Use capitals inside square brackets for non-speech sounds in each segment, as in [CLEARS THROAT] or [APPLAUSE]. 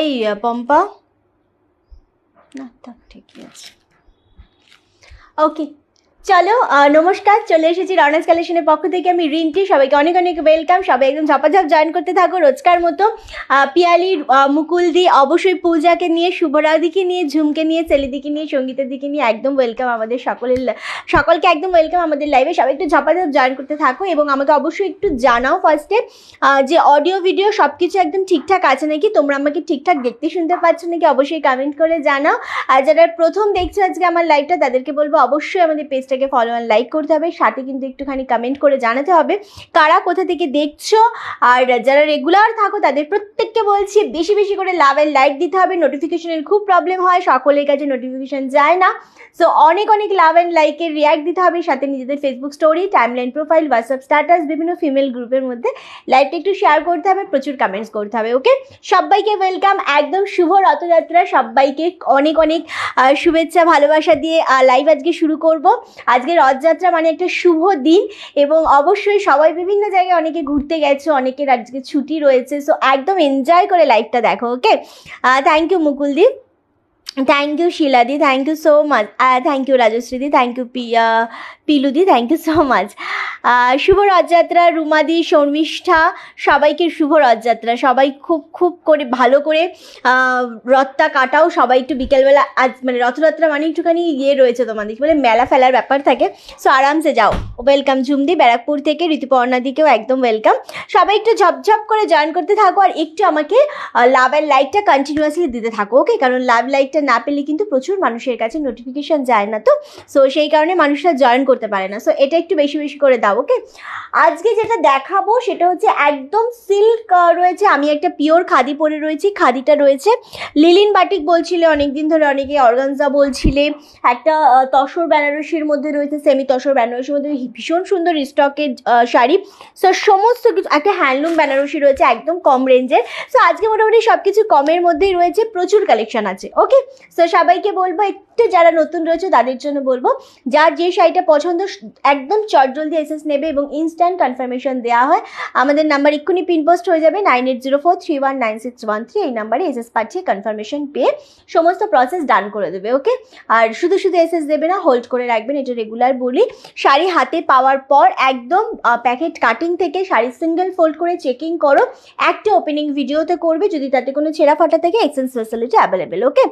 এই পম্পা না তা ঠিকই আছে ওকে চলো নমস্কার চলে এসেছি রানাস কালেকশনের পক্ষ থেকে আমি রিন্টি সবাইকে অনেক অনেক ওয়েলকাম সবাই একদম ঝপাঝপ জয়েন করতে থাকো রোজকার মতো পিয়ালির মুকুল দি অবশ্যই পূজাকে নিয়ে শুভরাদিকে নিয়ে ঝুমকে নিয়ে ছেলেদিকে নিয়ে সঙ্গীতের দিকে নিয়ে একদম ওয়েলকাম আমাদের সকলের সকলকে একদম ওয়েলকাম আমাদের লাইভে সবাই একটু ঝপাঝপ জয়েন করতে থাকো এবং আমাকে অবশ্যই একটু জানাও ফার্স্টে যে অডিও ভিডিও সব কিছু একদম ঠিকঠাক আছে নাকি তোমরা আমাকে ঠিকঠাক দেখতে শুনতে পাচ্ছ নাকি অবশ্যই কমেন্ট করে জানাও আর যারা প্রথম দেখছো আজকে আমার লাইভটা তাদেরকে বলবো অবশ্যই আমাদের পেজটা পেজটাকে ফলো অ্যান্ড লাইক করতে হবে সাথে কিন্তু একটুখানি কমেন্ট করে জানাতে হবে কারা কোথা থেকে দেখছো আর যারা রেগুলার থাকো তাদের প্রত্যেককে বলছি বেশি বেশি করে লাভ অ্যান্ড লাইক দিতে হবে নোটিফিকেশনের খুব প্রবলেম হয় সকলের কাছে নোটিফিকেশান যায় না সো অনেক অনেক লাভ অ্যান্ড লাইকের রিয়াক্ট দিতে হবে সাথে নিজেদের Facebook story timeline profile WhatsApp status বিভিন্ন ফিমেল গ্রুপের মধ্যে লাইভটা একটু শেয়ার করতে হবে প্রচুর কমেন্টস করতে হবে ওকে সবাইকে ওয়েলকাম একদম শুভ রথযাত্রা সবাইকে অনেক অনেক শুভেচ্ছা ভালোবাসা দিয়ে লাইভ আজকে শুরু করব আজকে রথযাত্রা মানে একটা শুভ দিন এবং অবশ্যই সবাই বিভিন্ন জায়গায় অনেকে ঘুরতে গেছো অনেকের আজকে ছুটি রয়েছে সো একদম এনজয় করে লাইফটা দেখো okay thank you Mukuldeep thank you শিলাদি thank you so much thank you রাজশ্রীদি থ্যাংক ইউ পিয়া পিলুদি থ্যাংক ইউ সো মাচ শুভ রথযাত্রা রুমাদি শর্মিষ্ঠা সবাইকে শুভ রথযাত্রা সবাই খুব খুব করে ভালো করে রথটা কাটাও সবাই একটু বিকেলবেলা আজ মানে রথযাত্রা মানে একটুখানি ইয়ে রয়েছে তোমাদের বলে মেলা ফেলার ব্যাপার থাকে সো আরামসে যাও ওয়েলকাম ঝুমদি ব্যারাকপুর থেকে ঋতুপর্ণাদিকেও একদম ওয়েলকাম সবাই একটু ঝপঝপ করে জয়েন করতে থাকো আর একটু আমাকে লাভ অ্যান্ড লাইটটা কন্টিনিউয়াসলি দিতে থাকো ওকে কারণ লাভ লাইটটা না পেলে কিন্তু প্রচুর মানুষের কাছে নোটিফিকেশান যায় না তো সো সেই কারণে মানুষরা জয়েন করতে পারে না সো এটা একটু বেশি বেশি করে দাও ওকে আজকে যেটা দেখাবো সেটা হচ্ছে একদম সিল্ক রয়েছে আমি একটা পিওর খাদি পরে রয়েছি খাদিটা রয়েছে লিলিন বাটিক বলছিলে অনেক দিন ধরে অনেকে অর্গানজা বলছিলে একটা তসর বেনারসির মধ্যে রয়েছে সেমি তসর বেনারসির মধ্যে ভীষণ সুন্দর স্টকের শাড়ি সো সমস্ত কিছু একটা হ্যান্ডলুম বেনারসি রয়েছে একদম কম রেঞ্জের সো আজকে মোটামুটি সব কিছু কমের মধ্যেই রয়েছে প্রচুর কালেকশন আছে ওকে সো সবাইকে বলবো একটু যারা নতুন রয়েছে তাদের জন্য বলবো যার যে শাড়িটা পছন্দ একদম চটজলদি এসএস নেবে এবং ইনস্ট্যান্ট কনফার্মেশন দেওয়া হয় আমাদের নাম্বার এক্ষুনি পিনপোস্ট হয়ে যাবে nine eight zero four three one nine six one three এই নাম্বারে এসএস পাঠিয়ে কনফার্মেশন পেয়ে সমস্ত প্রসেস ডান করে দেবে ওকে আর শুধু শুধু এসএস দেবে না হোল্ড করে রাখবেন এটা রেগুলার বলি শাড়ি হাতে পাওয়ার পর একদম প্যাকেট কাটিং থেকে শাড়ি সিঙ্গেল ফোল্ড করে চেকিং করো একটা ওপেনিং ভিডিওতে করবে যদি তাতে কোনো ছেঁড়া ফাটা থেকে এক্সচেঞ্জ ফেসিলিটি অ্যাভেলেবেল ওকে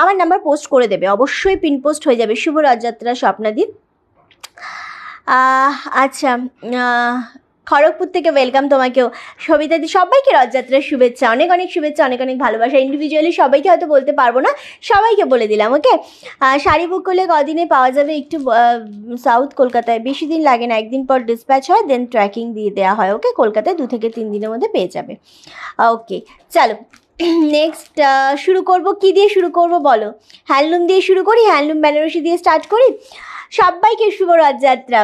আমার নাম্বার পোস্ট করে দেবে অবশ্যই পিন পোস্ট হয়ে যাবে শুভ রথযাত্রা স্বপ্নাদি আচ্ছা খড়গপুর থেকে ওয়েলকাম তোমাকেও সবিতাদি সবাইকে রথযাত্রার শুভেচ্ছা অনেক অনেক শুভেচ্ছা অনেক অনেক ভালোবাসা ইন্ডিভিজুয়ালি সবাইকে হয়তো বলতে পারবো না সবাইকে বলে দিলাম ওকে শাড়ি বুক করলে কদিনে পাওয়া যাবে একটু সাউথ কলকাতায় বেশি দিন লাগে না একদিন পর ডিসপ্যাচ হয় দেন ট্র্যাকিং দিয়ে দেওয়া হয় ওকে কলকাতায় দু থেকে তিন দিনের মধ্যে পেয়ে যাবে ওকে চলো নেক্সট [CLEARS THROAT] uh, শুরু করব কি দিয়ে শুরু করব বলো হ্যান্ডলুম দিয়ে শুরু করি হ্যান্ডলুম বেনারসি দিয়ে স্টার্ট করি সবাইকে শুভ রথযাত্রা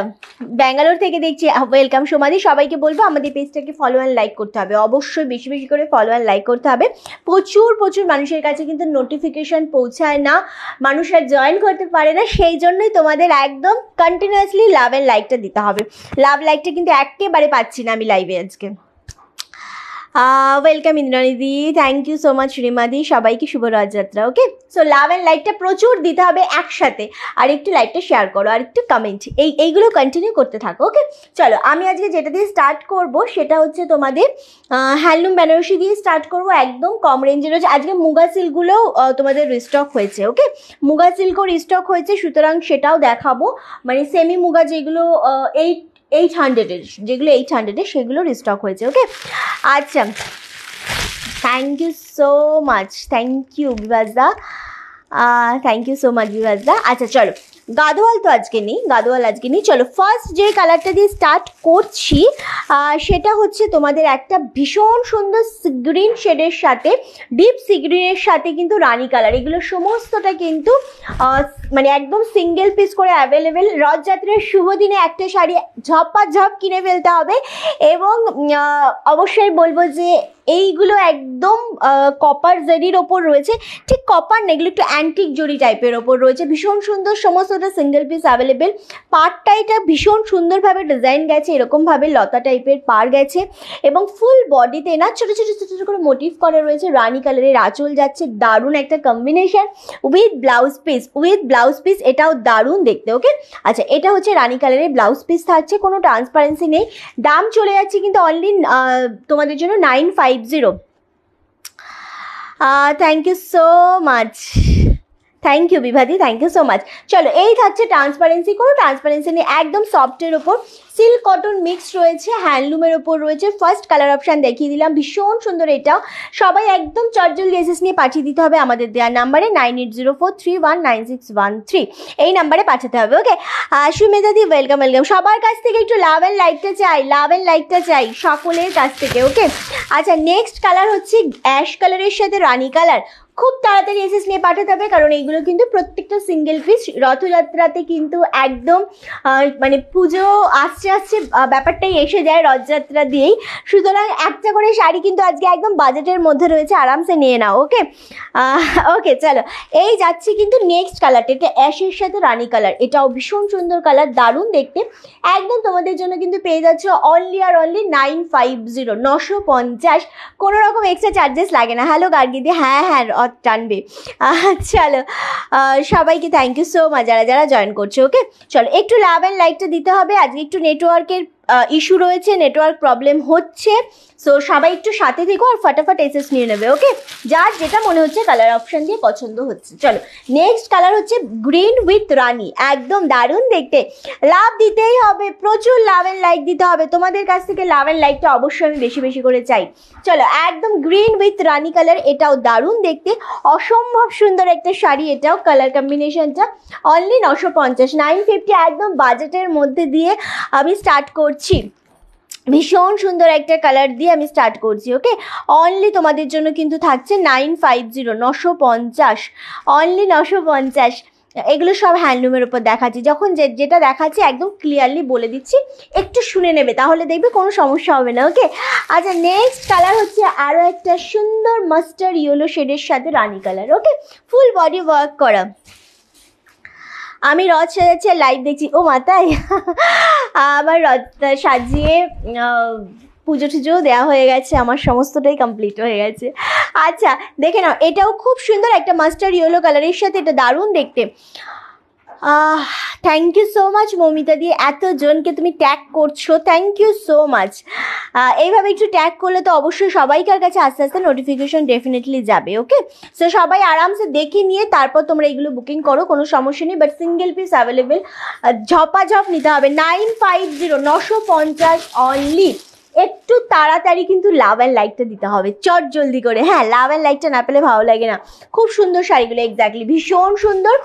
ব্যাঙ্গালোর থেকে দেখছি ওয়েলকাম সোমাদি সবাইকে বলবো আমাদের পেজটাকে ফলো অ্যান্ড লাইক করতে হবে অবশ্যই বেশি বেশি করে ফলো অ্যান্ড লাইক করতে হবে প্রচুর প্রচুর মানুষের কাছে কিন্তু নোটিফিকেশান পৌঁছায় না মানুষ আর জয়েন করতে পারে না সেই জন্যই তোমাদের একদম কন্টিনিউয়াসলি লাভ অ্যান্ড লাইকটা দিতে হবে লাভ লাইকটা কিন্তু একেবারে পাচ্ছি না আমি লাইভে আজকে ওয়েলকাম ইন্দ্রাণীদি থ্যাংক ইউ সো মাচ শ্রীমাদি সবাইকে শুভ Rathyatra okay so love and লাইকটা প্রচুর দিতে হবে একসাথে আর একটু লাইকটা শেয়ার করো আর একটু কমেন্ট এই এইগুলো কন্টিনিউ করতে থাকো ওকে চলো আমি আজকে যেটা দিয়ে স্টার্ট করব সেটা হচ্ছে তোমাদের হ্যান্ডলুম বেনারসি দিয়ে স্টার্ট করব একদম কম রেঞ্জে রয়েছে আজকে মুগা সিল্কগুলো তোমাদের রিস্টক হয়েছে ওকে মুগা সিল্কও রিস্টক হয়েছে সুতরাং সেটাও দেখাবো মানে সেমি মুগা যেগুলো এইট এইট হান্ড্রেডের যেগুলো এইট হান্ড্রেডের সেগুলোর স্টক হয়েছে ওকে আচ্ছা thank you so much thank you বিভাসদা থ্যাংক ইউ সো মাচ বিভাসদা আচ্ছা চলো গাদোয়াল তো আজকে নেই গাদোয়াল আজকে নেই চলো ফার্স্ট যে কালারটা দিয়ে স্টার্ট করছি সেটা হচ্ছে তোমাদের একটা ভীষণ সুন্দর গ্রিন শেডের সাথে ডিপ সি গ্রিনের সাথে কিন্তু রানি কালার এগুলো সমস্তটা কিন্তু মানে একদম সিঙ্গেল পিস করে অ্যাভেলেবেল রথযাত্রার শুভ দিনে একটা শাড়ি ঝপা ঝপ কিনে ফেলতে হবে এবং অবশ্যই বলবো যে এইগুলো একদম কপার জরির ওপর রয়েছে ঠিক কপার না এগুলো একটু অ্যান্টিক জরি টাইপের ওপর রয়েছে ভীষণ সুন্দর সমস্তটা সিঙ্গেল পিস অ্যাভেলেবেল পারটা এটা ভীষণ সুন্দরভাবে ডিজাইন গেছে এরকমভাবে লতা টাইপের পার গেছে এবং ফুল বডিতে না ছোটো ছোটো ছোটো ছোটো করে মোটিভ করা রয়েছে রানি কালারের আঁচল যাচ্ছে দারুণ একটা combination with blouse piece with blouse blouse piece এটাও দারুণ দেখতে ওকে আচ্ছা এটা হচ্ছে রানী কালারের ব্লাউজ পিস থাকছে কোনো ট্রান্সপারেন্সি নেই দাম চলে যাচ্ছে কিন্তু অনলি তোমাদের জন্য nine five zero thank you so much thank you বিভাদি থ্যাংক ইউ সো মাচ চলো এই থাকছে ট্রান্সপারেন্সি কোনো ট্রান্সপারেন্সি নেই একদম সফটের ওপর সিল্ক কটন মিক্স রয়েছে হ্যান্ডলুমের ওপর রয়েছে ফার্স্ট কালার অপশান দেখিয়ে দিলাম ভীষণ সুন্দর এটা সবাই একদম চটজল ড্রেসেস নিয়ে পাঠিয়ে দিতে হবে আমাদের দেওয়া নাম্বারে nine eight zero four three one nine six one three এই নাম্বারে পাঠাতে হবে ওকে আশু মেদাদি ওয়েলকাম ওয়েলকাম সবার কাছ থেকে একটু লাভ অ্যান্ড লাইকটা চাই লাভ অ্যান্ড লাইকটা চাই সকলের কাছ থেকে ওকে আচ্ছা নেক্সট কালার হচ্ছে অ্যাশ কালারের সাথে রানি কালার খুব তাড়াতাড়ি এসেস নিয়ে পাঠাতে হবে কারণ এইগুলো কিন্তু প্রত্যেকটা সিঙ্গেল পিস রথযাত্রাতে কিন্তু একদম মানে পুজো আস আসছে আসছে ব্যাপারটাই এসে যায় রথযাত্রা দিয়েই সুতরাং একটা করে শাড়ি কিন্তু আজকে একদম বাজেটের মধ্যে রয়েছে আরামসে নিয়ে নাও ওকে ওকে চলো এই যাচ্ছে কিন্তু নেক্সট কালারটা এটা অ্যাশের সাথে রানি কালার এটাও ভীষণ সুন্দর কালার দারুণ দেখতে একদম তোমাদের জন্য কিন্তু পেয়ে যাচ্ছে অনলি আর অনলি নাইন ফাইভ জিরো নশো পঞ্চাশ কোনো রকম এক্সট্রা চার্জেস লাগে না হ্যালো গার্গিদি হ্যাঁ হ্যাঁ রথ টানবে চলো সবাইকে থ্যাংক ইউ সো মাচ যারা যারা জয়েন করছে ওকে চলো একটু লাভ অ্যান্ড লাইকটা দিতে হবে আজকে একটু নে নেটওয়ার্কের ইস্যু রয়েছে নেটওয়ার্ক প্রবলেম হচ্ছে সো সবাই একটু সাথে থেকো আর ফটাফট এসএস নিয়ে নেবে ওকে যার যেটা মনে হচ্ছে কালার অপশান দিয়ে পছন্দ হচ্ছে চলো নেক্সট কালার হচ্ছে গ্রিন উইথ রানি একদম দারুণ দেখতে লাভ দিতেই হবে প্রচুর লাভ অ্যান্ড লাইক দিতে হবে তোমাদের কাছ থেকে লাভ অ্যান্ড লাইকটা অবশ্যই আমি বেশি বেশি করে চাই চলো একদম গ্রিন উইথ রানি কালার এটাও দারুণ দেখতে অসম্ভব সুন্দর একটা শাড়ি এটাও কালার কম্বিনেশনটা অনলি নশো পঞ্চাশ নাইন ফিফটি একদম বাজেটের মধ্যে দিয়ে আমি স্টার্ট করি করছি ভীষণ সুন্দর একটা কালার দিয়ে আমি স্টার্ট করছি ওকে অনলি তোমাদের জন্য কিন্তু থাকছে নাইন ফাইভ জিরো নশো পঞ্চাশ অনলি নশো পঞ্চাশ এগুলো সব হ্যান্ডলুমের উপর দেখাচ্ছি যখন যে যেটা দেখাচ্ছি একদম ক্লিয়ারলি বলে দিচ্ছি একটু শুনে নেবে তাহলে দেখবে কোনো সমস্যা হবে না ওকে আচ্ছা নেক্সট কালার হচ্ছে আরও একটা সুন্দর মাস্টার ইয়েলো শেডের সাথে রানি colour okay full body work করা আমি রচ সাজাচ্ছি আর লাইভ দেখছি ও মাথায় আমার সাজিয়ে পুজো টুজো দেওয়া হয়ে গেছে আমার সমস্তটাই কমপ্লিট হয়ে গেছে আচ্ছা দেখে নাও এটাও খুব সুন্দর একটা মাস্টার ইয়েলো কালারের সাথে এটা দারুণ দেখতে thank you so much Moumita দিয়ে এতজনকে তুমি ট্যাগ করছো থ্যাংক ইউ সো মাচ এইভাবে একটু ট্যাগ করলে তো অবশ্যই সবাইকার কাছে আস্তে আস্তে নোটিফিকেশন ডেফিনেটলি যাবে ওকে সো সবাই আরামসে দেখে নিয়ে তারপর তোমরা এগুলো বুকিং করো কোনো সমস্যা নেই বাট সিঙ্গেল পিস অ্যাভেলেবেল ঝপাঝপ নিতে হবে নাইন ফাইভ জিরো নশো পঞ্চাশ অনলি একটু তাড়াতাড়ি কিন্তু লাভ অ্যান্ড লাইটটা দিতে হবে চট জলদি করে হ্যাঁ লাভ অ্যান্ড লাইটটা না পেলে ভালো লাগে না খুব সুন্দর শাড়িগুলো এক্স্যাক্টলি ভীষণ সুন্দর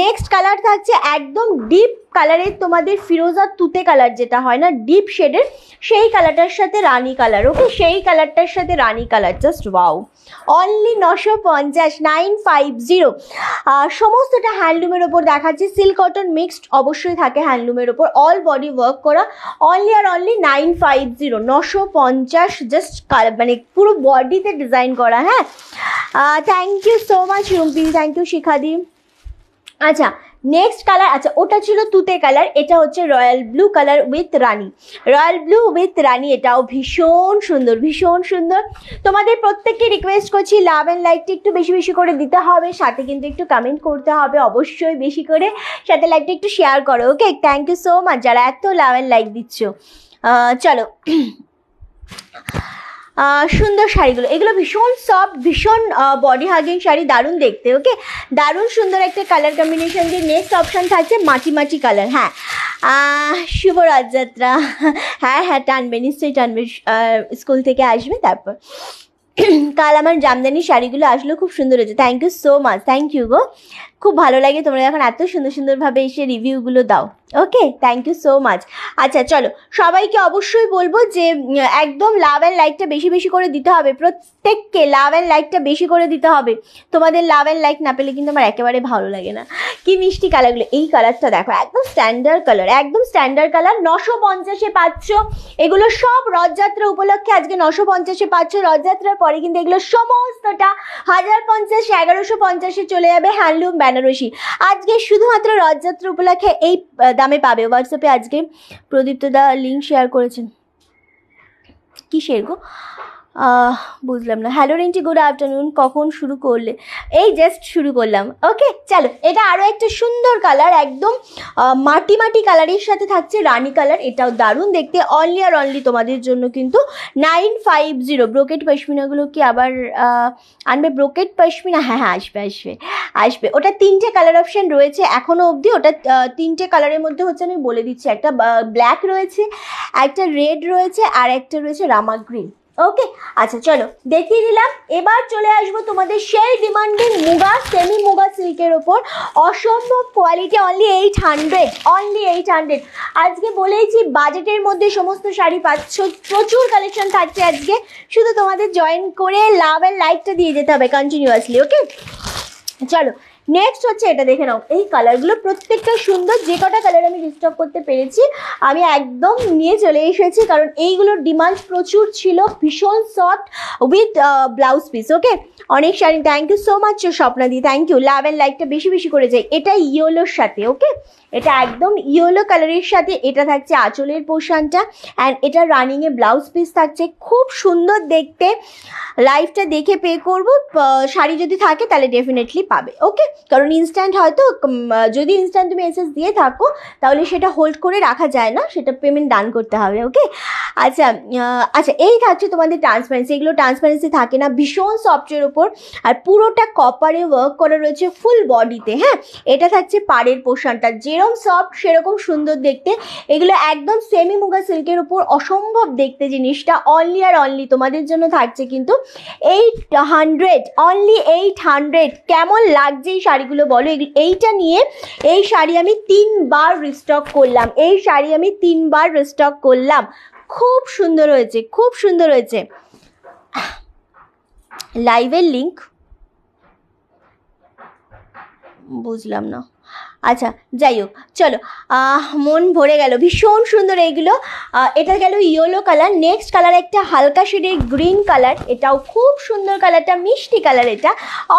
নেক্সট কালার থাকছে একদম ডিপ কালারের তোমাদের ফিরোজা তুতে কালার যেটা হয় না ডিপ শেডের সেই কালারটার সাথে রানি কালার ওকে সেই কালারটার সাথে রানি কালার জাস্ট ওয়াও অনলি নশো পঞ্চাশ নাইন ফাইভ জিরো সমস্তটা হ্যান্ডলুমের ওপর দেখাচ্ছে সিল্ক কটন মিক্সড অবশ্যই থাকে হ্যান্ডলুমের ওপর অল বডি ওয়ার্ক করা অনলি আর অনলি নাইন ফাইভ জিরো নশো পঞ্চাশ জাস্ট মানে পুরো বডিতে ডিজাইন করা হ্যাঁ thank you so much Rumpi thank you শিখাদি আচ্ছা নেক্সট কালার আচ্ছা ওটা ছিল তুতে কালার এটা হচ্ছে রয়্যাল ব্লু কালার উইথ রানি রয়্যাল ব্লু উইথ রানি এটাও ভীষণ সুন্দর ভীষণ সুন্দর তোমাদের প্রত্যেককে রিকোয়েস্ট করছি লাভ অ্যান্ড লাইকটা একটু বেশি বেশি করে দিতে হবে সাথে কিন্তু একটু কমেন্ট করতে হবে অবশ্যই বেশি করে সাথে লাইকটা একটু শেয়ার করো okay thank you so much যারা এত লাভ অ্যান্ড লাইক দিচ্ছ চলো সুন্দর শাড়িগুলো এগুলো ভীষণ সফট ভীষণ বডি হাগিং শাড়ি দারুণ দেখতে ওকে দারুণ সুন্দর একটা কালার কম্বিনেশন দিয়ে নেক্সট অপশান থাকছে মাটি মাটি কালার হ্যাঁ শুভরাজযাত্রা হ্যাঁ হ্যাঁ টানবে নিশ্চয়ই টানবে স্কুল থেকে আসবে তারপর কাল আমার জামদানি শাড়িগুলো আসলো খুব সুন্দর হয়েছে thank you so much thank you গো খুব ভালো লাগে তোমরা এখন এত সুন্দর সুন্দরভাবে এসে রিভিউগুলো দাও okay thank you so much আচ্ছা চলো সবাইকে অবশ্যই বলবো যে একদম লাভ অ্যান্ড লাইকটা বেশি বেশি করে দিতে হবে প্রত্যেককে লাভ অ্যান্ড লাইকটা বেশি করে দিতে হবে তোমাদের লাভ অ্যান্ড লাইক না পেলে কিন্তু আমার একেবারে ভালো লাগে না কি মিষ্টি কালারগুলো এই কালারটা দেখো একদম স্ট্যান্ডার্ড কালার একদম স্ট্যান্ডার্ড কালার নশো পঞ্চাশে পাচ্ছ এগুলো সব রথযাত্রা উপলক্ষে আজকে নশো পঞ্চাশে পাচ্ছ রথযাত্রার পরে কিন্তু এগুলো সমস্তটা হাজার পঞ্চাশ এগারোশো পঞ্চাশে চলে যাবে হ্যান্ডলুম বেনারসি আজকে শুধুমাত্র রথযাত্রা উপলক্ষে এই দামে পাবে হোয়াটসঅ্যাপে আজকে প্রদীপ্তদা লিঙ্ক শেয়ার করেছেন কিসের গো বুঝলাম না হ্যালো রিন্টি গুড আফটারনুন কখন শুরু করলে এই জাস্ট শুরু করলাম ওকে চলো এটা আরও একটা সুন্দর কালার একদম মাটি মাটি কালারের সাথে থাকছে রানি কালার এটাও দারুণ দেখতে অনলি আর অনলি তোমাদের জন্য কিন্তু নাইন ফাইভ জিরো ব্রোকেট পশমিনাগুলো কি আবার আনবে ব্রোকেট পশমিনা হ্যাঁ হ্যাঁ আসবে আসবে আসবে ওটা তিনটে কালার অপশান রয়েছে এখনও অবধি ওটা তিনটে কালারের মধ্যে হচ্ছে আমি বলে দিচ্ছি একটা ব্ল্যাক রয়েছে একটা রেড রয়েছে আর একটা রয়েছে রামা গ্রিন ওকে আচ্ছা চলো দেখিয়ে দিলাম এবার চলে আসবো তোমাদের সেই ডিমান্ডিং মুগা সেমি মুগা সিল্কের ওপর অসম্ভব quality only eight hundred only eight hundred আজকে বলেইছি বাজেটের মধ্যে সমস্ত শাড়ি পাচ্ছ প্রচুর কালেকশন থাকছে আজকে শুধু তোমাদের জয়েন করে লাভ অ্যান্ড লাইকটা দিয়ে যেতে হবে কন্টিনিউয়াসলি ওকে চলো নেক্সট হচ্ছে এটা দেখে নাও এই কালারগুলো প্রত্যেকটা সুন্দর যে কটা কালার আমি রিস্টক করতে পেরেছি আমি একদম নিয়ে চলে এসেছি কারণ এইগুলোর ডিমান্ড প্রচুর ছিল ভীষণ soft with blouse piece okay অনেক sari thank you so much স্বপ্নাদি থ্যাংক ইউ লাভ অ্যান্ড লাইকটা বেশি বেশি করে যাই এটা ইয়োলোর সাথে ওকে এটা একদম ইয়েলো কালারের সাথে এটা থাকছে আঁচলের পোশানটা অ্যান্ড এটা রানিংয়ে ব্লাউজ পিস থাকছে খুব সুন্দর দেখতে লাইফটা দেখে পে করব শাড়ি যদি থাকে তাহলে ডেফিনেটলি পাবে ওকে কারণ ইনস্ট্যান্ট হয়তো যদি ইনস্ট্যান্ট তুমি এসএস দিয়ে থাকো তাহলে সেটা হোল্ড করে রাখা যায় না সেটা পেমেন্ট ডান করতে হবে ওকে আচ্ছা আচ্ছা এই থাকছে তোমাদের ট্রান্সপারেন্সি এগুলো ট্রান্সপারেন্সি থাকে না ভীষণ সফটের ওপর আর পুরোটা কপারে ওয়ার্ক করা রয়েছে ফুল বডিতে হ্যাঁ এটা থাকছে পাড়ের পোশানটা যে যেরকম সফট সেরকম সুন্দর দেখতে এগুলো একদম সেমি মুগা সিল্কের উপর অসম্ভব দেখতে জিনিসটা অনলি আর অনলি তোমাদের জন্য থাকছে কিন্তু eight hundred only eight hundred কেমন লাগছে এই শাড়িগুলো বলো এইটা নিয়ে এই শাড়ি আমি তিনবার রিস্টক করলাম এই শাড়ি আমি তিনবার রিস্টক করলাম খুব সুন্দর হয়েছে খুব সুন্দর হয়েছে লাইভের লিঙ্ক বুঝলাম না আচ্ছা যাই হোক চলো মন ভরে গেল ভীষণ সুন্দর এইগুলো এটা গেল ইয়েলো কালার নেক্সট কালার একটা হালকা শেডের গ্রিন কালার এটাও খুব সুন্দর কালারটা মিষ্টি কালার এটা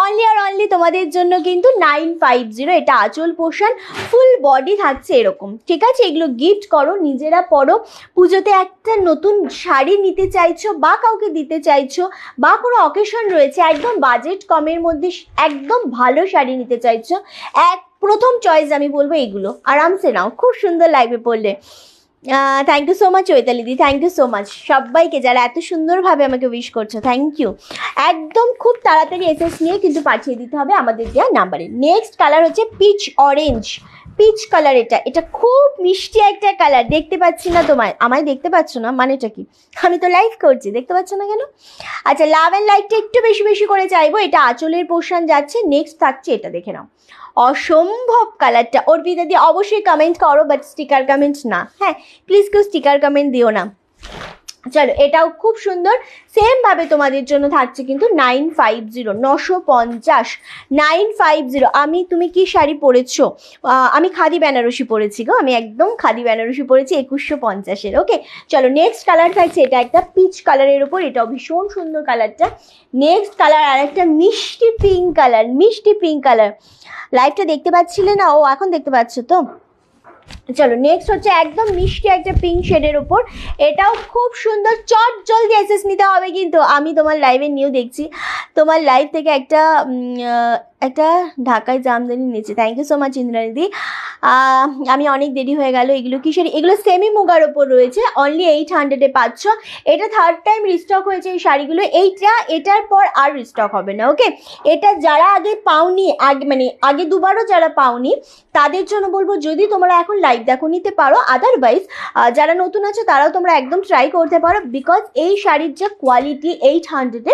অনলি আর অনলি তোমাদের জন্য কিন্তু নাইন ফাইভ জিরো এটা আচল পোষণ ফুল বডি থাকছে এরকম ঠিক আছে এগুলো গিফট করো নিজেরা পরো পুজোতে একটা নতুন শাড়ি নিতে চাইছো বা কাউকে দিতে চাইছো বা কোনো অকেশন রয়েছে একদম বাজেট কমের মধ্যে একদম ভালো শাড়ি নিতে চাইছো এক প্রথম চয়েস আমি বলবো এইগুলো আরামসে নাও খুব সুন্দর লাগবে পড়লে থ্যাংক ইউ সো মাচ চৈতালিদি থ্যাংক ইউ সো মাচ সবাইকে যারা এত সুন্দরভাবে আমাকে উইশ করছো থ্যাংক ইউ একদম খুব তাড়াতাড়ি এসএস নিয়ে কিন্তু পাঠিয়ে দিতে হবে আমাদের দেওয়া নাম্বারে নেক্সট কালার হচ্ছে পিচ অরেঞ্জ পিচ কালার এটা এটা খুব মিষ্টি একটা কালার দেখতে পাচ্ছি না তোমায় আমায় দেখতে পাচ্ছ না মানেটা কি আমি তো লাইক করছি দেখতে পাচ্ছ না কেন আচ্ছা লাভ অ্যান্ড লাইটটা একটু বেশি বেশি করে চাইবো এটা আঁচলের পোর্শন যাচ্ছে নেক্সট থাকছে এটা দেখে নাও অসম্ভব কালারটা অর্পিতা দিয়ে অবশ্যই কমেন্ট করো বাট স্টিকার কমেন্ট না হ্যাঁ প্লিজ কেউ স্টিকার কমেন্ট দিও না চলো এটাও খুব সুন্দর সেম ভাবে তোমাদের জন্য থাকছে কিন্তু নাইন ফাইভ জিরো নশো পঞ্চাশ নাইন ফাইভ জিরো আমি তুমি কি শাড়ি পরেছো আমি খাদি বেনারসি পরেছি গো আমি একদম খাদি বেনারসি পরেছি একুশশো পঞ্চাশের ওকে চলো নেক্সট কালার থাকছে এটা একটা পিচ কালারের ওপর এটাও ভীষণ সুন্দর কালারটা নেক্সট কালার আর একটা মিষ্টি পিঙ্ক কালার মিষ্টি পিঙ্ক কালার লাইভটা দেখতে পাচ্ছিলে না ও এখন দেখতে পাচ্ছ তো চলো নেক্সট হচ্ছে একদম মিষ্টি একটা পিঙ্ক শেডের ওপর এটাও খুব সুন্দর চট জলদি অ্যাসেস নিতে হবে কিন্তু আমি তোমার লাইভে নিউ দেখছি তোমার লাইভ থেকে একটা একটা ঢাকায় জামদানি নিয়েছে থ্যাংক ইউ সো মাচ ইন্দ্রাণীদি আমি অনেক দেরি হয়ে গেল এগুলো কিসের এগুলো সেমি মুগার ওপর রয়েছে অনলি এইট হান্ড্রেডে পাচ্ছ এটা থার্ড টাইম রিস্টক হয়েছে এই শাড়িগুলো এইটা এটার পর আর রিস্টক হবে না ওকে এটা যারা আগে পাওনি আগে মানে আগে দুবারও যারা পাওনি তাদের জন্য বলবো যদি তোমরা এখন লাইভ লাইক দেখো নিতে পারো আদারওয়াইজ যারা নতুন আছে তারাও তোমরা একদম ট্রাই করতে পারো বিকজ এই শাড়ির যে কোয়ালিটি এইট হান্ড্রেডে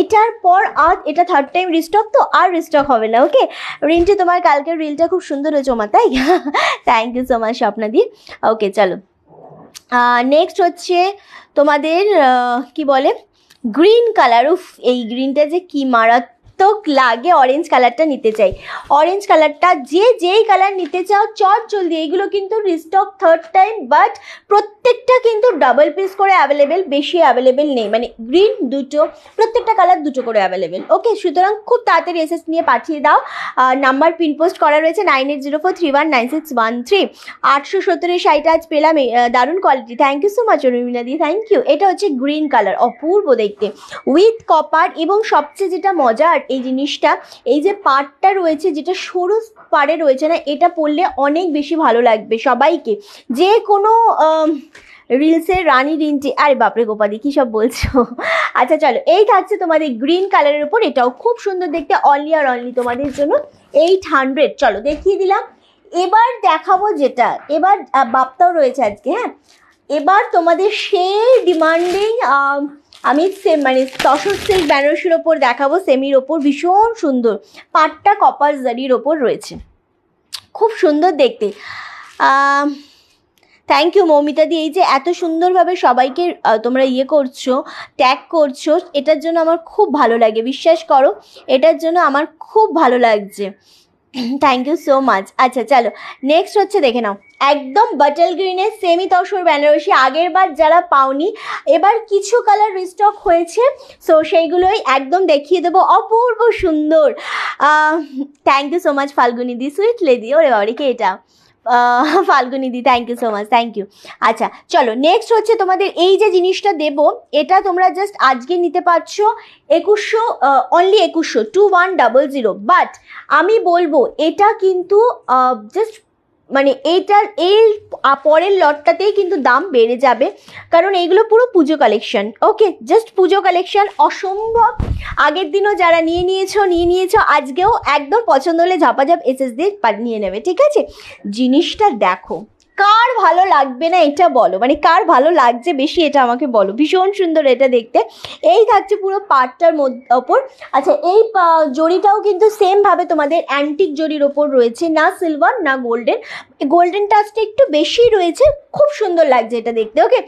এটার পর আর এটা থার্ড টাইম রিস্টক তো আর রিস্টক হবে না ওকে রিন্টি তোমার কালকের রিলটা খুব সুন্দর হয়েছে মা তাই থ্যাংক ইউ সো মাচ স্বপ্নাদি ওকে চলো নেক্সট হচ্ছে তোমাদের কি বলে গ্রিন কালার উফ এই গ্রিনটা যে কি মারাত মারাত্মক লাগে অরেঞ্জ কালারটা নিতে চাই অরেঞ্জ কালারটা যে যেই কালার নিতে চাও চট জলদি এইগুলো কিন্তু রিস্টক থার্ড টাইম বাট প্রত্যেকটা কিন্তু ডাবল পিস করে অ্যাভেলেবেল বেশি অ্যাভেলেবেল নেই মানে গ্রিন দুটো প্রত্যেকটা কালার দুটো করে অ্যাভেলেবেল ওকে সুতরাং খুব তাড়াতাড়ি এসএস নিয়ে পাঠিয়ে দাও নাম্বার পিন পোস্ট করা রয়েছে nine eight zero four three one nine six one three আটশো সত্তরের সাইট আজ পেলাম দারুণ quality thank you so much Rabina দি থ্যাংক ইউ এটা হচ্ছে গ্রিন কালার অপূর্ব দেখতে উইথ কপার এবং সবচেয়ে যেটা মজার এই জিনিসটা এই যে পাটটা রয়েছে যেটা সরু পাড়ে রয়েছে না এটা পড়লে অনেক বেশি ভালো লাগবে সবাইকে যে কোনো রিলসের রানি রিনটি আরে বাপরে গোপাদি কী সব বলছো আচ্ছা চলো এই থাকছে তোমাদের গ্রিন কালারের উপর এটাও খুব সুন্দর দেখতে অনলি আর অনলি তোমাদের জন্য এইট হান্ড্রেড চলো দেখিয়ে দিলাম এবার দেখাবো যেটা এবার বাপ্তাও রয়েছে আজকে হ্যাঁ এবার তোমাদের সেই ডিমান্ডিং আমি সেম মানে তসর সিল্ক বেনারসির ওপর দেখাবো সেমির ওপর ভীষণ সুন্দর পাটটা কপার জারির ওপর রয়েছে খুব সুন্দর দেখতে থ্যাংক ইউ মৌমিতা দি এই যে এত সুন্দরভাবে সবাইকে তোমরা ইয়ে করছো ট্যাগ করছো এটার জন্য আমার খুব ভালো লাগে বিশ্বাস করো এটার জন্য আমার খুব ভালো লাগছে থ্যাংক ইউ সো মাচ আচ্ছা চলো নেক্সট হচ্ছে দেখে নাও একদম বাটল গ্রিনের সেমি তসর বেনারসি আগের বার যারা পাওনি এবার কিছু কালার রিস্টক হয়েছে সো সেইগুলোই একদম দেখিয়ে দেবো অপূর্ব সুন্দর thank you so much Falguni দি সুইট লেদি ওরে বাবারিকে এটা ফাল্গুনি দি thank you so much thank you আচ্ছা চলো নেক্সট হচ্ছে তোমাদের এই যে জিনিসটা দেব এটা তোমরা জাস্ট আজকে নিতে পারছো একুশশো অনলি একুশশো two one double zero but আমি বলবো এটা কিন্তু জাস্ট মানে এইটার এই পরের লটটাতেই কিন্তু দাম বেড়ে যাবে কারণ এইগুলো পুরো Puja collection okay just Puja collection অসম্ভব আগের দিনও যারা নিয়ে নিয়েছো নিয়ে নিয়েছো আজকেও একদম পছন্দ হলে ঝাপাঝাপ এস এস দিয়ে নিয়ে নেবে ঠিক আছে জিনিসটা দেখো কার ভালো লাগবে না এটা বলো মানে কার ভালো লাগছে বেশি এটা আমাকে বলো ভীষণ সুন্দর এটা দেখতে এই থাকছে পুরো পাটটার মধ্যে ওপর আচ্ছা এই জরিটাও কিন্তু সেমভাবে তোমাদের অ্যান্টিক জরির ওপর রয়েছে না সিলভার না গোল্ডেন গোল্ডেন টাচটা একটু বেশি রয়েছে খুব সুন্দর লাগছে এটা দেখতে ওকে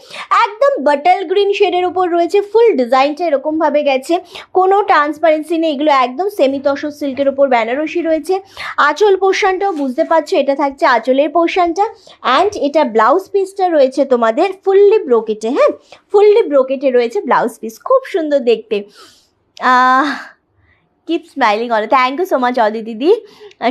একদম বাটাল গ্রিন শেডের ওপর রয়েছে ফুল ডিজাইনটা এরকমভাবে গেছে কোনো ট্রান্সপারেন্সি নেই এগুলো একদম সেমি তসর সিল্কের ওপর বেনারসি রয়েছে আঁচল পোর্শনটাও বুঝতে পারছো এটা থাকছে আঁচলের পোর্শনটা অ্যান্ড এটা ব্লাউজ পিসটা রয়েছে তোমাদের ফুললি ব্রোকেটে হ্যাঁ ফুললি ব্রোকেটে রয়েছে ব্লাউজ পিস খুব সুন্দর দেখতে keep smiling all thank you so much অদি দিদি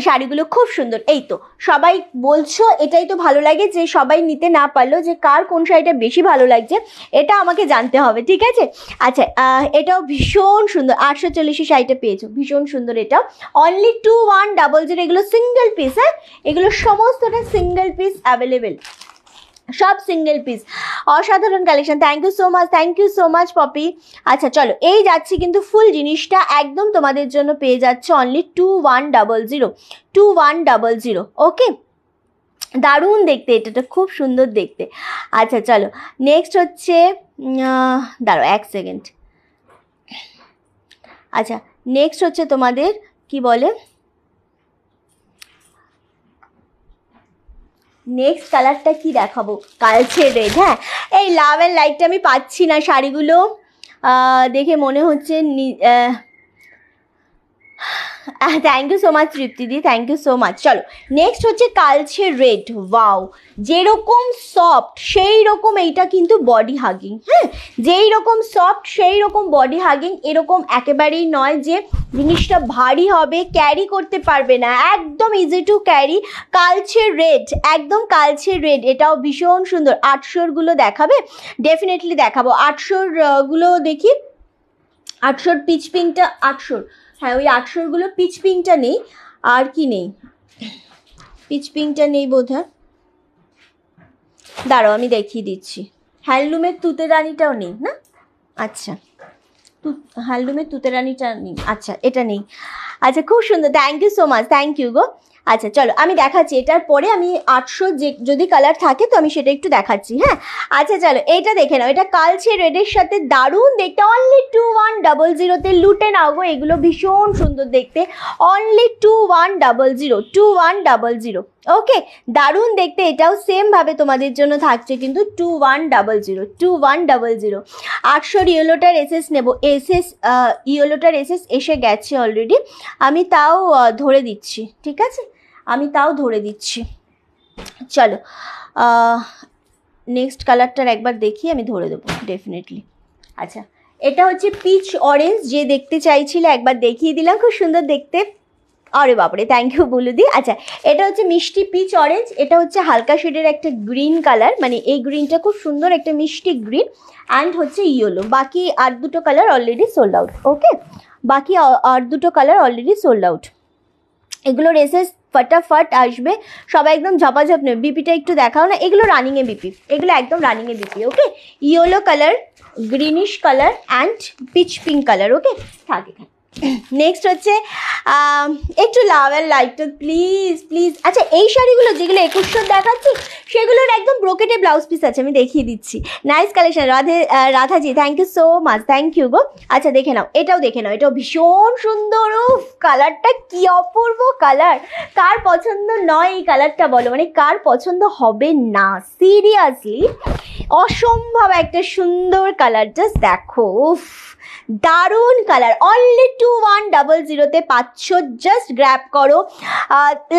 শাড়িগুলো খুব সুন্দর এই তো সবাই বলছো এটাই তো ভালো লাগে যে সবাই নিতে না পারলেও যে কার কোন শাড়িটা বেশি ভালো লাগছে এটা আমাকে জানতে হবে ঠিক আছে আচ্ছা এটাও ভীষণ সুন্দর আটশো চল্লিশে শাড়িটা পেয়েছো ভীষণ সুন্দর এটাও only two one double zero এগুলো সিঙ্গেল পিস হ্যাঁ এগুলো সমস্তটা সিঙ্গেল পিস অ্যাভেলেবেল সব সিঙ্গেল পিস অসাধারণ collection thank you so much thank you so much Poppy আচ্ছা চলো এই যাচ্ছি কিন্তু ফুল জিনিসটা একদম তোমাদের জন্য পেয়ে যাচ্ছে only two one double zero two one double zero okay দারুণ দেখতে এটা খুব সুন্দর দেখতে আচ্ছা চলো নেক্সট হচ্ছে দাঁড়ো এক সেকেন্ড আচ্ছা নেক্সট হচ্ছে তোমাদের কি বলে নেক্সট কালারটা কি দেখাবো কালছে রেড হ্যাঁ এই লাভ অ্যান্ড লাইটটা আমি পাচ্ছি না শাড়িগুলো দেখে মনে হচ্ছে থ্যাংক ইউ সো মাচ তৃপ্তিদি থ্যাংক ইউ সো মাচ চলো নেক্সট হচ্ছে কালছে রেড ওয়াও যেরকম সফট সেই রকম এইটা কিন্তু বডি হাগিং হ্যাঁ যেই রকম সফট সেই রকম বডি হাগিং এরকম একেবারেই নয় যে জিনিসটা ভারী হবে ক্যারি করতে পারবে না একদম ইজি টু ক্যারি কালছে রেড একদম কালছে রেড এটাও ভীষণ সুন্দর আটশোরগুলো দেখাবে ডেফিনেটলি দেখাবো আটশোরগুলো দেখি আটশোর পিচ পিঙ্কটা আটশোর হ্যাঁ ওই আঠেরোগুলো পিচ পিংটা নেই আর কি নেই পিচ পিংটা নেই বোধ দাঁড়ো দাঁড়াও আমি দেখিয়ে দিচ্ছি হ্যান্ডলুমের তুতে রানিটাও নেই না আচ্ছা তু হ্যান্ডলুমের তুতে রানিটা নেই আচ্ছা এটা নেই আচ্ছা খুব সুন্দর thank you so much thank you গো আচ্ছা চলো আমি দেখাচ্ছি এটার পরে আমি আটশো যে যদি কালার থাকে তো আমি সেটা একটু দেখাচ্ছি হ্যাঁ আচ্ছা চলো এইটা দেখে নাও এটা কালছে রেডের সাথে দারুণ দেখতে অনলি টু ওয়ান ডাবল জিরোতে লুটে নাও গো এগুলো ভীষণ সুন্দর দেখতে only two one double zero two one double zero okay দারুণ দেখতে এটাও সেমভাবে তোমাদের জন্য থাকছে কিন্তু two one double zero two one double zero আটশোর ইয়েলোটার এসএস নেবো এসএস ইয়েলোটার এসএস এসে গেছে অলরেডি আমি তাও ধরে দিচ্ছি ঠিক আছে আমি তাও ধরে দিচ্ছি চলো নেক্সট কালারটার একবার দেখি আমি ধরে দেবো ডেফিনেটলি আচ্ছা এটা হচ্ছে পিচ অরেঞ্জ যে দেখতে চাইছিলে একবার দেখিয়ে দিলাম খুব সুন্দর দেখতে আরে বাপরে থ্যাংক ইউ দিই আচ্ছা এটা হচ্ছে মিষ্টি পিচ অরেঞ্জ এটা হচ্ছে হালকা শেডের একটা গ্রিন কালার মানে এই গ্রিনটা খুব সুন্দর একটা মিষ্টি গ্রিন অ্যান্ড হচ্ছে ইয়েলো বাকি আর দুটো colour already sold out okay বাকি আর দুটো কালার অলরেডি সোল্ড আউট এগুলো রেসেস ফটাফট আসবে সবাই একদম ঝপাঝপ নেবে বিপিটা একটু দেখাও না এগুলো রানিংয়ে বিপি এগুলো একদম রানিংয়ে বিপি okay yellow colour greenish colour and peach pink colour okay থাক এখানে নেক্সট হচ্ছে একটু love and light please please আচ্ছা এই শাড়িগুলো যেগুলো একুশশো দেখাচ্ছি সেগুলোর একদম ব্রোকেটে ব্লাউজ পিস আছে আমি দেখিয়ে দিচ্ছি নাইস কালেকশন রাধে রাধাজি thank you so much thank you গো আচ্ছা দেখে নাও এটাও দেখে নাও এটাও ভীষণ সুন্দর ও কালারটা কি অপূর্ব কালার কার পছন্দ নয় এই কালারটা বলো মানে কার পছন্দ হবে না সিরিয়াসলি অসম্ভব একটা সুন্দর কালার জাস্ট দেখো উফ দারুণ colour only two two one double জিরোতে পাচ্ছ জাস্ট গ্র্যাপ করো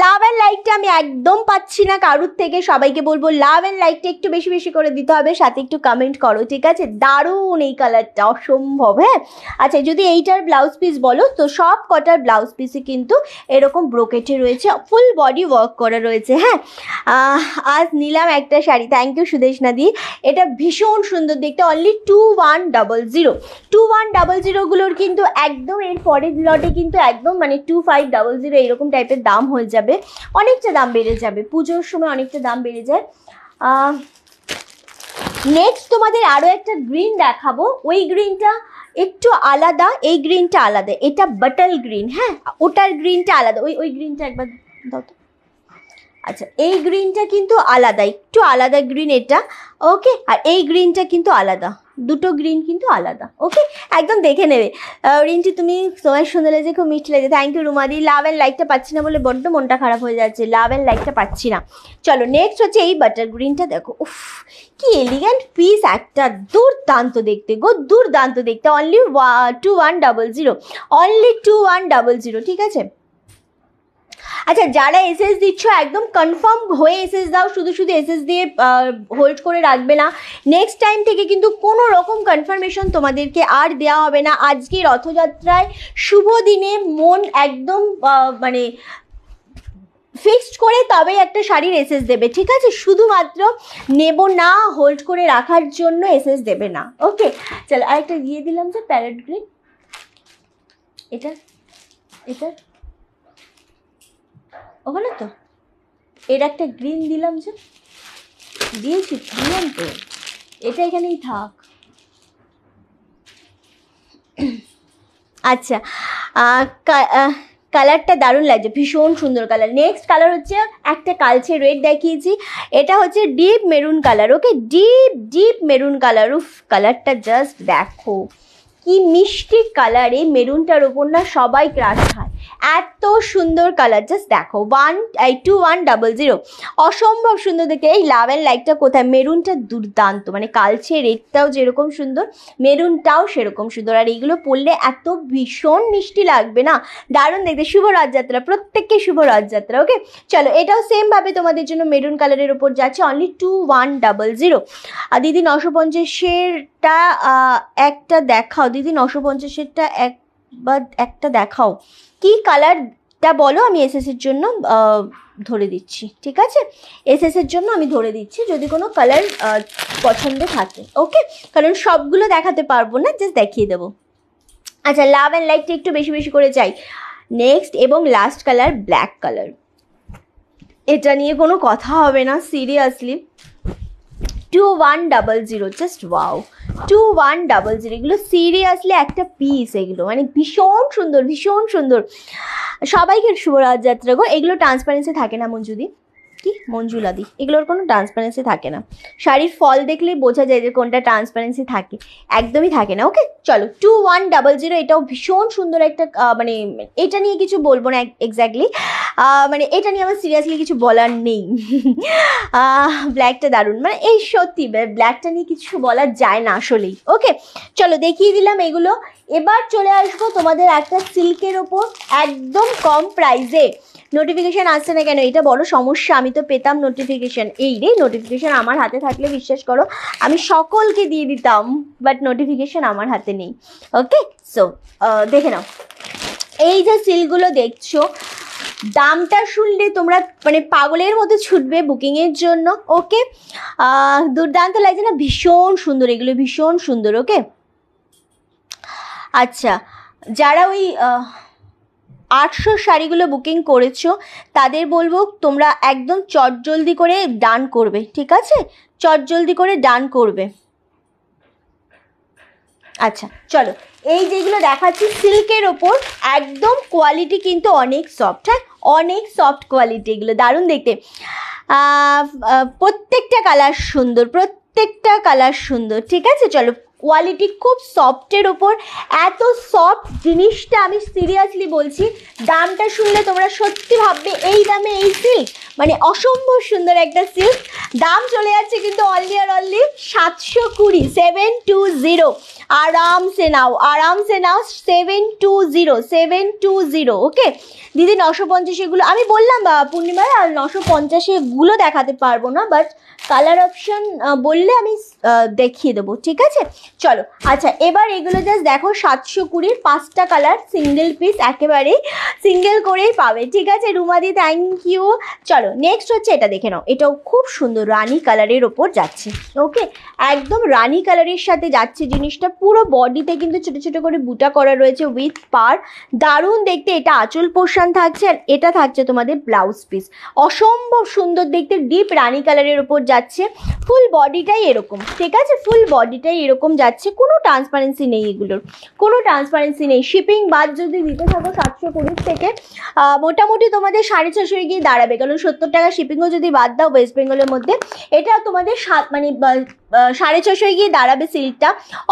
লাভ অ্যান্ড লাইকটা আমি একদম পাচ্ছি না কারুর থেকে সবাইকে বলবো লাভ অ্যান্ড লাইকটা একটু বেশি বেশি করে দিতে হবে সাথে একটু কমেন্ট করো ঠিক আছে দারুণ এই কালারটা অসম্ভব হ্যাঁ আচ্ছা যদি এইটার ব্লাউজ পিস বলো তো সব কটার ব্লাউজ পিসে কিন্তু এরকম ব্রোকেটে রয়েছে ফুল বডি ওয়ার্ক করা রয়েছে হ্যাঁ আজ নিলাম একটা শাড়ি থ্যাংক ইউ সুদেশনাদি দি এটা ভীষণ সুন্দর দেখতে only two one double zero two one double জিরোগুলোর কিন্তু একদম এর এর পরের লটে কিন্তু একদম মানে টু ফাইভ ডাবল জিরো এইরকম টাইপের দাম হয়ে যাবে অনেকটা দাম বেড়ে যাবে পুজোর সময় অনেকটা দাম বেড়ে যায় নেক্সট তোমাদের আরও একটা গ্রিন দেখাবো ওই গ্রিনটা একটু আলাদা এই গ্রিনটা আলাদা এটা বাটাল গ্রিন হ্যাঁ ওটার গ্রিনটা আলাদা ওই ওই গ্রিনটা একবার দাও তো আচ্ছা এই গ্রিনটা কিন্তু আলাদা একটু আলাদা গ্রিন এটা ওকে আর এই গ্রিনটা কিন্তু আলাদা দুটো গ্রিন কিন্তু আলাদা ওকে একদম দেখে নেবে রিন্টি তুমি তোমার সুন্দর লেগেছে খুব মিষ্টি লেগেছে থ্যাংক ইউ রুমাদি লাভ অ্যান্ড লাইকটা পাচ্ছি না বলে বড্ড মনটা খারাপ হয়ে যাচ্ছে লাভ অ্যান্ড লাইকটা পাচ্ছি না চলো নেক্সট হচ্ছে এই বাটার গ্রিনটা দেখো উফ কি এলিগ্যান্ট পিস একটা দুর্দান্ত দেখতে গো দুর্দান্ত দেখতে only two one double zero only two one double zero ঠিক আছে আচ্ছা যারা এসএস দিচ্ছ একদম কনফার্ম হয়ে এসএস দাও শুধু শুধু এসএস দিয়ে হোল্ড করে রাখবে না নেক্সট টাইম থেকে কিন্তু কোনো রকম কনফার্মেশন তোমাদেরকে আর দেওয়া হবে না আজকে রথযাত্রায় শুভ দিনে মন একদম মানে ফিক্সড করে তবেই একটা শাড়ির এসএস দেবে ঠিক আছে শুধুমাত্র নেব না হোল্ড করে রাখার জন্য এসএস দেবে না ওকে চলো আরেকটা দিয়ে দিলাম যে প্যারেট গ্রিন এটা এটা ওখানে তো এর একটা গ্রিন দিলাম যে দিয়েছি দিলাম তো এটা এখানেই থাক আচ্ছা কালারটা দারুণ লাগছে ভীষণ সুন্দর কালার নেক্সট কালার হচ্ছে একটা কালচে রেড দেখিয়েছি এটা হচ্ছে deep maroon colour okay deep deep maroon colour উফ কালারটা জাস্ট দেখো কি মিষ্টি কালার এই মেরুনটার ওপর না সবাই ক্রাশ খায় এত সুন্দর কালার জাস্ট দেখো ওয়ান এই টু ওয়ান ডাবল জিরো অসম্ভব সুন্দর দেখতে এই লাভ অ্যান্ড লাইটটা কোথায় মেরুনটা দুর্দান্ত মানে কালছে রেডটাও যেরকম সুন্দর মেরুনটাও সেরকম সুন্দর আর এইগুলো পরলে এত ভীষণ মিষ্টি লাগবে না দারুণ দেখতে শুভ রথযাত্রা প্রত্যেককে শুভ রথযাত্রা ওকে চলো এটাও সেমভাবে তোমাদের জন্য মেরুন কালারের ওপর যাচ্ছে only two one double zero আর দিদি নশো পঞ্চাশেরটা একটা দেখাও দিদি নশো পঞ্চাশেরটা এক বা একটা দেখাও কি কালারটা বলো আমি এসএসের জন্য ধরে দিচ্ছি ঠিক আছে এসএসের জন্য আমি ধরে দিচ্ছি যদি কোনো কালার পছন্দ থাকে ওকে কারণ সবগুলো দেখাতে পারবো না জাস্ট দেখিয়ে দেবো আচ্ছা লাভ অ্যান্ড লাইটটা একটু বেশি বেশি করে চাই নেক্সট এবং লাস্ট কালার ব্ল্যাক কালার এটা নিয়ে কোনো কথা হবে না seriously two one double zero just wow two one double zero এগুলো সিরিয়াসলি একটা পিস এগুলো মানে ভীষণ সুন্দর ভীষণ সুন্দর সবাইকে শুভ রথযাত্রা গো এগুলো ট্রান্সপারেন্সি থাকে না মঞ্জুদি মিষ্টি মঞ্জুলাদি এগুলোর কোনো ট্রান্সপারেন্সি থাকে না শাড়ির ফল দেখলে বোঝা যায় যে কোনটা ট্রান্সপারেন্সি থাকে একদমই থাকে না ওকে চলো টু ওয়ান ডাবল জিরো এটাও ভীষণ সুন্দর একটা মানে এটা নিয়ে কিছু বলবো না এক্স্যাক্টলি মানে এটা নিয়ে আমার সিরিয়াসলি কিছু বলার নেই ব্ল্যাকটা [LAUGHS] দারুণ মানে এই সত্যি ব্ল্যাকটা নিয়ে কিছু বলা যায় না আসলেই ওকে চলো দেখিয়ে দিলাম এগুলো এবার চলে আসবো তোমাদের একটা সিল্কের ওপর একদম কম প্রাইজে নোটিফিকেশান আসছে না কেন এটা বড় সমস্যা আমি তো পেতাম নোটিফিকেশান এই রে নোটিফিকেশান আমার হাতে থাকলে বিশ্বাস করো আমি সকলকে দিয়ে দিতাম বাট নোটিফিকেশান আমার হাতে নেই ওকে সো দেখে নাও এই যে সিলগুলো দেখছো দামটা শুনলে তোমরা মানে পাগলের মতো ছুটবে বুকিংয়ের জন্য ওকে দুর্দান্ত লাগছে না ভীষণ সুন্দর এগুলো ভীষণ সুন্দর ওকে আচ্ছা যারা ওই আটশো শাড়িগুলো বুকিং করেছো তাদের বলবো তোমরা একদম চটজলদি করে ডান করবে ঠিক আছে চটজলদি করে ডান করবে আচ্ছা চলো এই যেগুলো দেখাচ্ছি সিল্কের ওপর একদম কোয়ালিটি কিন্তু অনেক সফট হ্যাঁ অনেক সফট কোয়ালিটি এগুলো দারুণ দেখতে প্রত্যেকটা কালার সুন্দর প্রত্যেকটা কালার সুন্দর ঠিক আছে চলো কোয়ালিটি খুব সফটের ওপর এত সফট জিনিসটা আমি সিরিয়াসলি বলছি দামটা শুনলে তোমরা সত্যি ভাববে এই দামে এই সিল্ক মানে অসম্ভব সুন্দর একটা সিল্ক দাম চলে যাচ্ছে কিন্তু অনলি আর অনলি সাতশো কুড়ি সেভেন টু জিরো আরামসে নাও আরামসে নাও seven two zero seven two zero okay দিদি নশো পঞ্চাশেগুলো আমি বললাম পূর্ণিমায় আর নশো পঞ্চাশেগুলো দেখাতে পারবো না বাট কালার অপশন বললে আমি দেখিয়ে দেবো ঠিক আছে চলো আচ্ছা এবার এগুলো জাস্ট দেখো সাতশো কুড়ির পাঁচটা কালার সিঙ্গেল পিস একেবারে সিঙ্গেল করেই পাবে ঠিক আছে রুমাদি থ্যাংক ইউ চলো নেক্সট হচ্ছে এটা দেখে নাও এটাও খুব সুন্দর রানি কালারের ওপর যাচ্ছে ওকে একদম রানি কালারের সাথে যাচ্ছে জিনিসটা পুরো বডিতে কিন্তু ছোটো ছোটো করে বুটা করা রয়েছে উইথ পার দারুণ দেখতে এটা আঁচল পোষণ থাকছে আর এটা থাকছে তোমাদের ব্লাউজ পিস অসম্ভব সুন্দর দেখতে ডিপ রানি কালারের ওপর যাচ্ছে ফুল বডিটাই এরকম ঠিক আছে ফুল বডিটাই এরকম যাচ্ছে যাচ্ছে কোনো ট্রান্সপারেন্সি নেই এগুলোর কোনো ট্রান্সপারেন্সি নেই শিপিং বাদ যদি দিতে থাকো সাতশো কুড়ির থেকে মোটামুটি তোমাদের সাড়ে ছশোয় গিয়ে দাঁড়াবে কারণ সত্তর টাকা শিপিংও যদি বাদ দাও ওয়েস্ট বেঙ্গলের মধ্যে এটা তোমাদের সাত মানে সাড়ে ছশোয় গিয়ে দাঁড়াবে সিল্কটা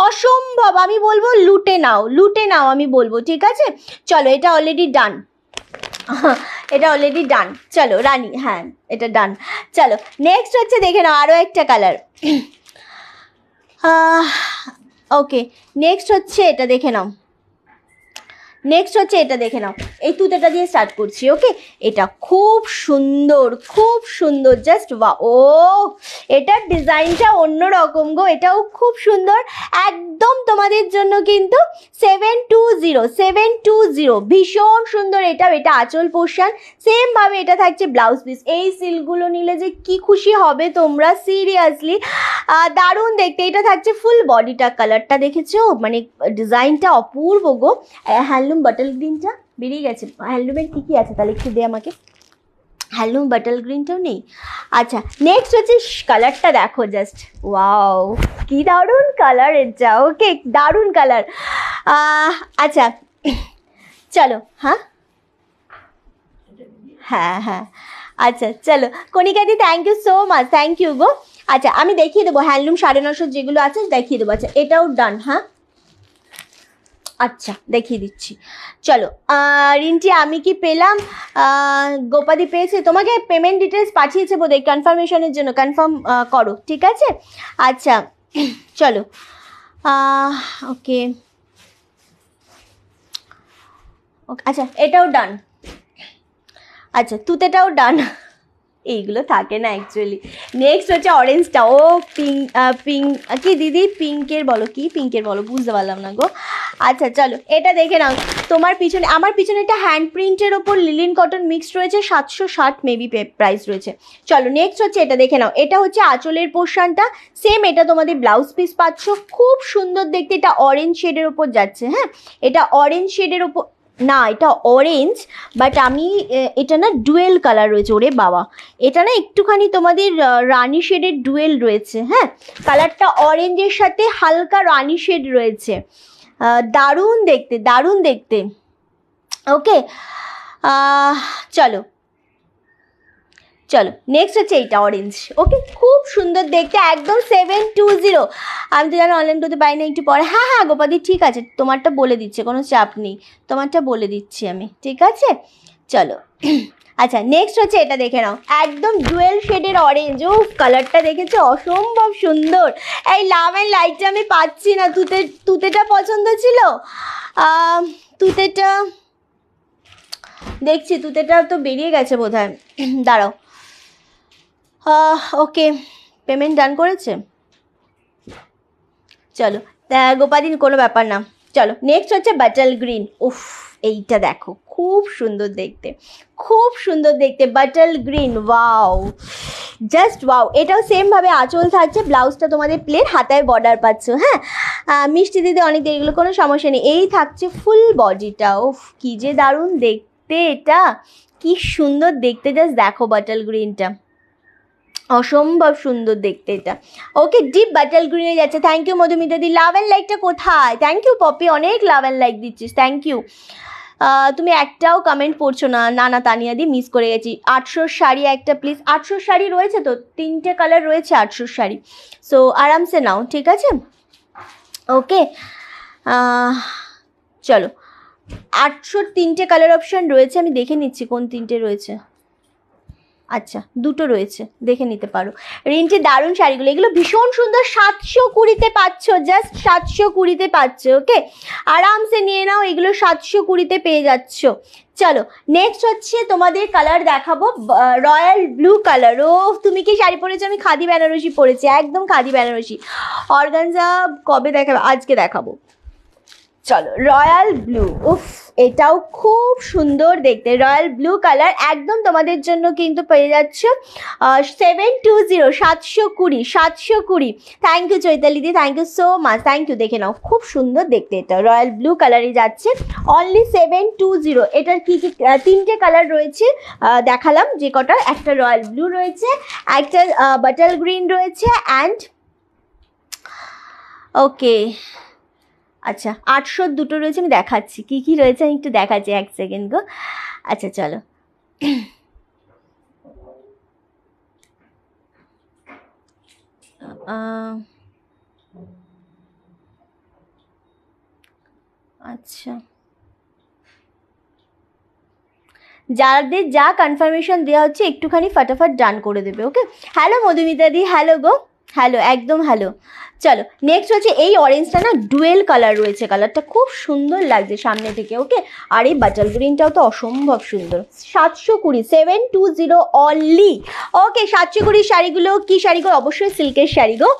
অসম্ভব আমি বলবো লুটে নাও লুটে নাও আমি বলবো ঠিক আছে চলো এটা অলরেডি ডান [LAUGHS] এটা অলরেডি ডান চলো রানি হ্যাঁ এটা ডান চলো নেক্সট হচ্ছে দেখে নাও আরও একটা কালার [CLEARS THROAT] ওকে নেক্সট হচ্ছে এটা দেখে নাও নেক্সট হচ্ছে এটা দেখে নাও এই তুতেটা দিয়ে স্টার্ট করছি ওকে এটা খুব সুন্দর খুব সুন্দর জাস্ট বা ও এটার ডিজাইনটা অন্য রকম গো এটাও খুব সুন্দর একদম তোমাদের জন্য কিন্তু seven two zero seven two zero ভীষণ সুন্দর এটা এটা আঁচল পোষান সেমভাবে এটা থাকছে ব্লাউজ পিস এই সিলগুলো নিলে যে কি খুশি হবে তোমরা সিরিয়াসলি দারুণ দেখতে এটা থাকছে ফুল বডিটা কালারটা দেখেছো মানে ডিজাইনটা অপূর্ব গো হ্যালো হ্যান্ডলুম বাটল গ্রিনটা বেরিয়ে গেছে হ্যান্ডলুমের কী কী আছে তাহলে একটু দে আমাকে হ্যান্ডলুম বাটল গ্রিনটাও নেই আচ্ছা নেক্সট হচ্ছে কালারটা দেখো জাস্ট ওয়াও কি দারুণ কালার এটা ওকে দারুণ কালার আচ্ছা চলো হ্যাঁ হ্যাঁ হ্যাঁ আচ্ছা চলো কণিকাদি thank you so much thank you গো আচ্ছা আমি দেখিয়ে দেবো হ্যান্ডলুম সাড়ে নশো যেগুলো আছে দেখিয়ে দেবো আচ্ছা এটাও ডান হ্যাঁ আচ্ছা দেখিয়ে দিচ্ছি চলো রিন্টি আমি কি পেলাম গোপাদি পেয়েছে তোমাকে পেমেন্ট ডিটেলস পাঠিয়েছে বোধহয় কনফার্মেশনের জন্য কনফার্ম করো ঠিক আছে আচ্ছা চলো ওকে আচ্ছা এটাও ডান আচ্ছা তুতেটাও ডান এইগুলো থাকে না অ্যাকচুয়ালি নেক্সট হচ্ছে অরেঞ্জটা ও পিঙ্ক পিঙ্ক কি দিদি পিঙ্কের বলো কি পিঙ্কের বলো বুঝতে পারলাম না গো আচ্ছা চলো এটা দেখে নাও তোমার পিছনে আমার পিছনে একটা হ্যান্ড প্রিন্টের ওপর লিলিন কটন মিক্স রয়েছে সাতশো ষাট মেবি প্রাইস রয়েছে চলো নেক্সট হচ্ছে এটা দেখে নাও এটা হচ্ছে আঁচলের পোর্শনটা সেম এটা তোমাদের ব্লাউজ পিস পাচ্ছ খুব সুন্দর দেখতে এটা অরেঞ্জ শেডের ওপর যাচ্ছে হ্যাঁ এটা অরেঞ্জ শেডের ওপর না এটা অরেঞ্জ বাট আমি এটা না ডুয়েল কালার রয়েছে ওরে বাবা এটা না একটুখানি তোমাদের রানি শেডের ডুয়েল রয়েছে হ্যাঁ কালারটা অরেঞ্জের সাথে হালকা রানি শেড রয়েছে দারুণ দেখতে দারুণ দেখতে ওকে চলো চলো নেক্সট হচ্ছে এইটা অরেঞ্জ ওকে খুব সুন্দর দেখতে একদম সেভেন টু জিরো আমি তো জানো অনলাইন করতে পারি না একটু পরে হ্যাঁ হ্যাঁ গোপাদি ঠিক আছে তোমারটা বলে দিচ্ছে কোনো চাপ নেই তোমারটা বলে দিচ্ছি আমি ঠিক আছে চলো [CLEARS THROAT] আচ্ছা নেক্সট হচ্ছে এটা দেখে নাও একদম জুয়েল শেডের অরেঞ্জ ও কালারটা দেখেছে অসম্ভব সুন্দর এই লাভ অ্যান্ড লাইটটা আমি পাচ্ছি না তুতে তুতেটা পছন্দ ছিল তুতেটা দেখছি তুতেটা তো বেরিয়ে গেছে বোধ হয় [CLEARS THROAT] দাঁড়াও ওকে পেমেন্ট ডান করেছে চলো গোপাদিন কোনো ব্যাপার না চলো নেক্সট হচ্ছে বাটাল গ্রিন উফ এইটা দেখো খুব সুন্দর দেখতে খুব সুন্দর দেখতে bottle green wow just wow এটাও সেমভাবে আঁচল থাকছে ব্লাউজটা তোমাদের প্লেন হাতায় বর্ডার পাচ্ছ হ্যাঁ মিষ্টি দিতে অনেক এগুলো কোনো সমস্যা নেই এই থাকছে ফুল বডিটা উফ কী যে দারুণ দেখতে এটা কি সুন্দর দেখতে জাস্ট দেখো বাটাল গ্রিনটা অসম্ভব সুন্দর দেখতে এটা ওকে ডিপ বাটাল গ্রিনে যাচ্ছে থ্যাংক ইউ দি লাভ অ্যান্ড লাইকটা কোথায় থ্যাংক ইউ পপি অনেক লাভ অ্যান্ড লাইক দিচ্ছিস থ্যাংক ইউ তুমি একটাও কমেন্ট পড়ছো না না না তানিয়াদি মিস করে গেছি আটশোর শাড়ি একটা প্লিজ আটশোর শাড়ি রয়েছে তো তিনটে কালার রয়েছে আটশোর শাড়ি সো আরামসে নাও ঠিক আছে ওকে চলো আটশোর তিনটে কালার অপশান রয়েছে আমি দেখে নিচ্ছি কোন তিনটে রয়েছে আচ্ছা দুটো রয়েছে দেখে নিতে পারো রিনটি দারুণ শাড়িগুলো এগুলো ভীষণ সুন্দর সাতশো কুড়িতে পাচ্ছ জাস্ট সাতশো কুড়িতে পাচ্ছ ওকে আরামসে নিয়ে নাও এগুলো সাতশো কুড়িতে পেয়ে যাচ্ছ চলো নেক্সট হচ্ছে তোমাদের কালার দেখাবো রয়্যাল ব্লু কালার ও তুমি কি শাড়ি পরেছো আমি খাদি বেনারসি পরেছি একদম খাদি বেনারসি অর্গানজা কবে দেখাবো আজকে দেখাবো চলো রয়্যাল ব্লু উফ এটাও খুব সুন্দর দেখতে রয়্যাল ব্লু কালার একদম তোমাদের জন্য কিন্তু পেয়ে যাচ্ছ সেভেন টু জিরো সাতশো কুড়ি সাতশো কুড়ি থ্যাংক ইউ চৈতালিদি thank you so much thank you দেখে নাও খুব সুন্দর দেখতে এটা রয়্যাল ব্লু কালারই যাচ্ছে অনলি সেভেন টু জিরো এটার কী কী তিনটে কালার রয়েছে দেখালাম যে কটা একটা রয়্যাল ব্লু রয়েছে একটা বাটার গ্রিন রয়েছে অ্যান্ড ওকে আচ্ছা আটশোর দুটো রয়েছে আমি দেখাচ্ছি কী কী রয়েছে আমি একটু দেখাচ্ছি এক সেকেন্ড গো আচ্ছা চলো আচ্ছা যাদের যা কনফার্মেশন দেওয়া হচ্ছে একটুখানি ফাটাফাট ডান করে দেবে ওকে হ্যালো মধুমিতা দি হ্যালো গো হ্যালো একদম হ্যালো চলো নেক্সট হচ্ছে এই অরেঞ্জটা না ডুয়েল কালার রয়েছে কালারটা খুব সুন্দর লাগছে সামনে থেকে ওকে আর এই বাটাল গ্রিনটাও তো অসম্ভব সুন্দর সাতশো কুড়ি সেভেন টু জিরো অলি ওকে সাতশো কুড়ি শাড়িগুলো কী শাড়িগুলো অবশ্যই সিল্কের শাড়ি গো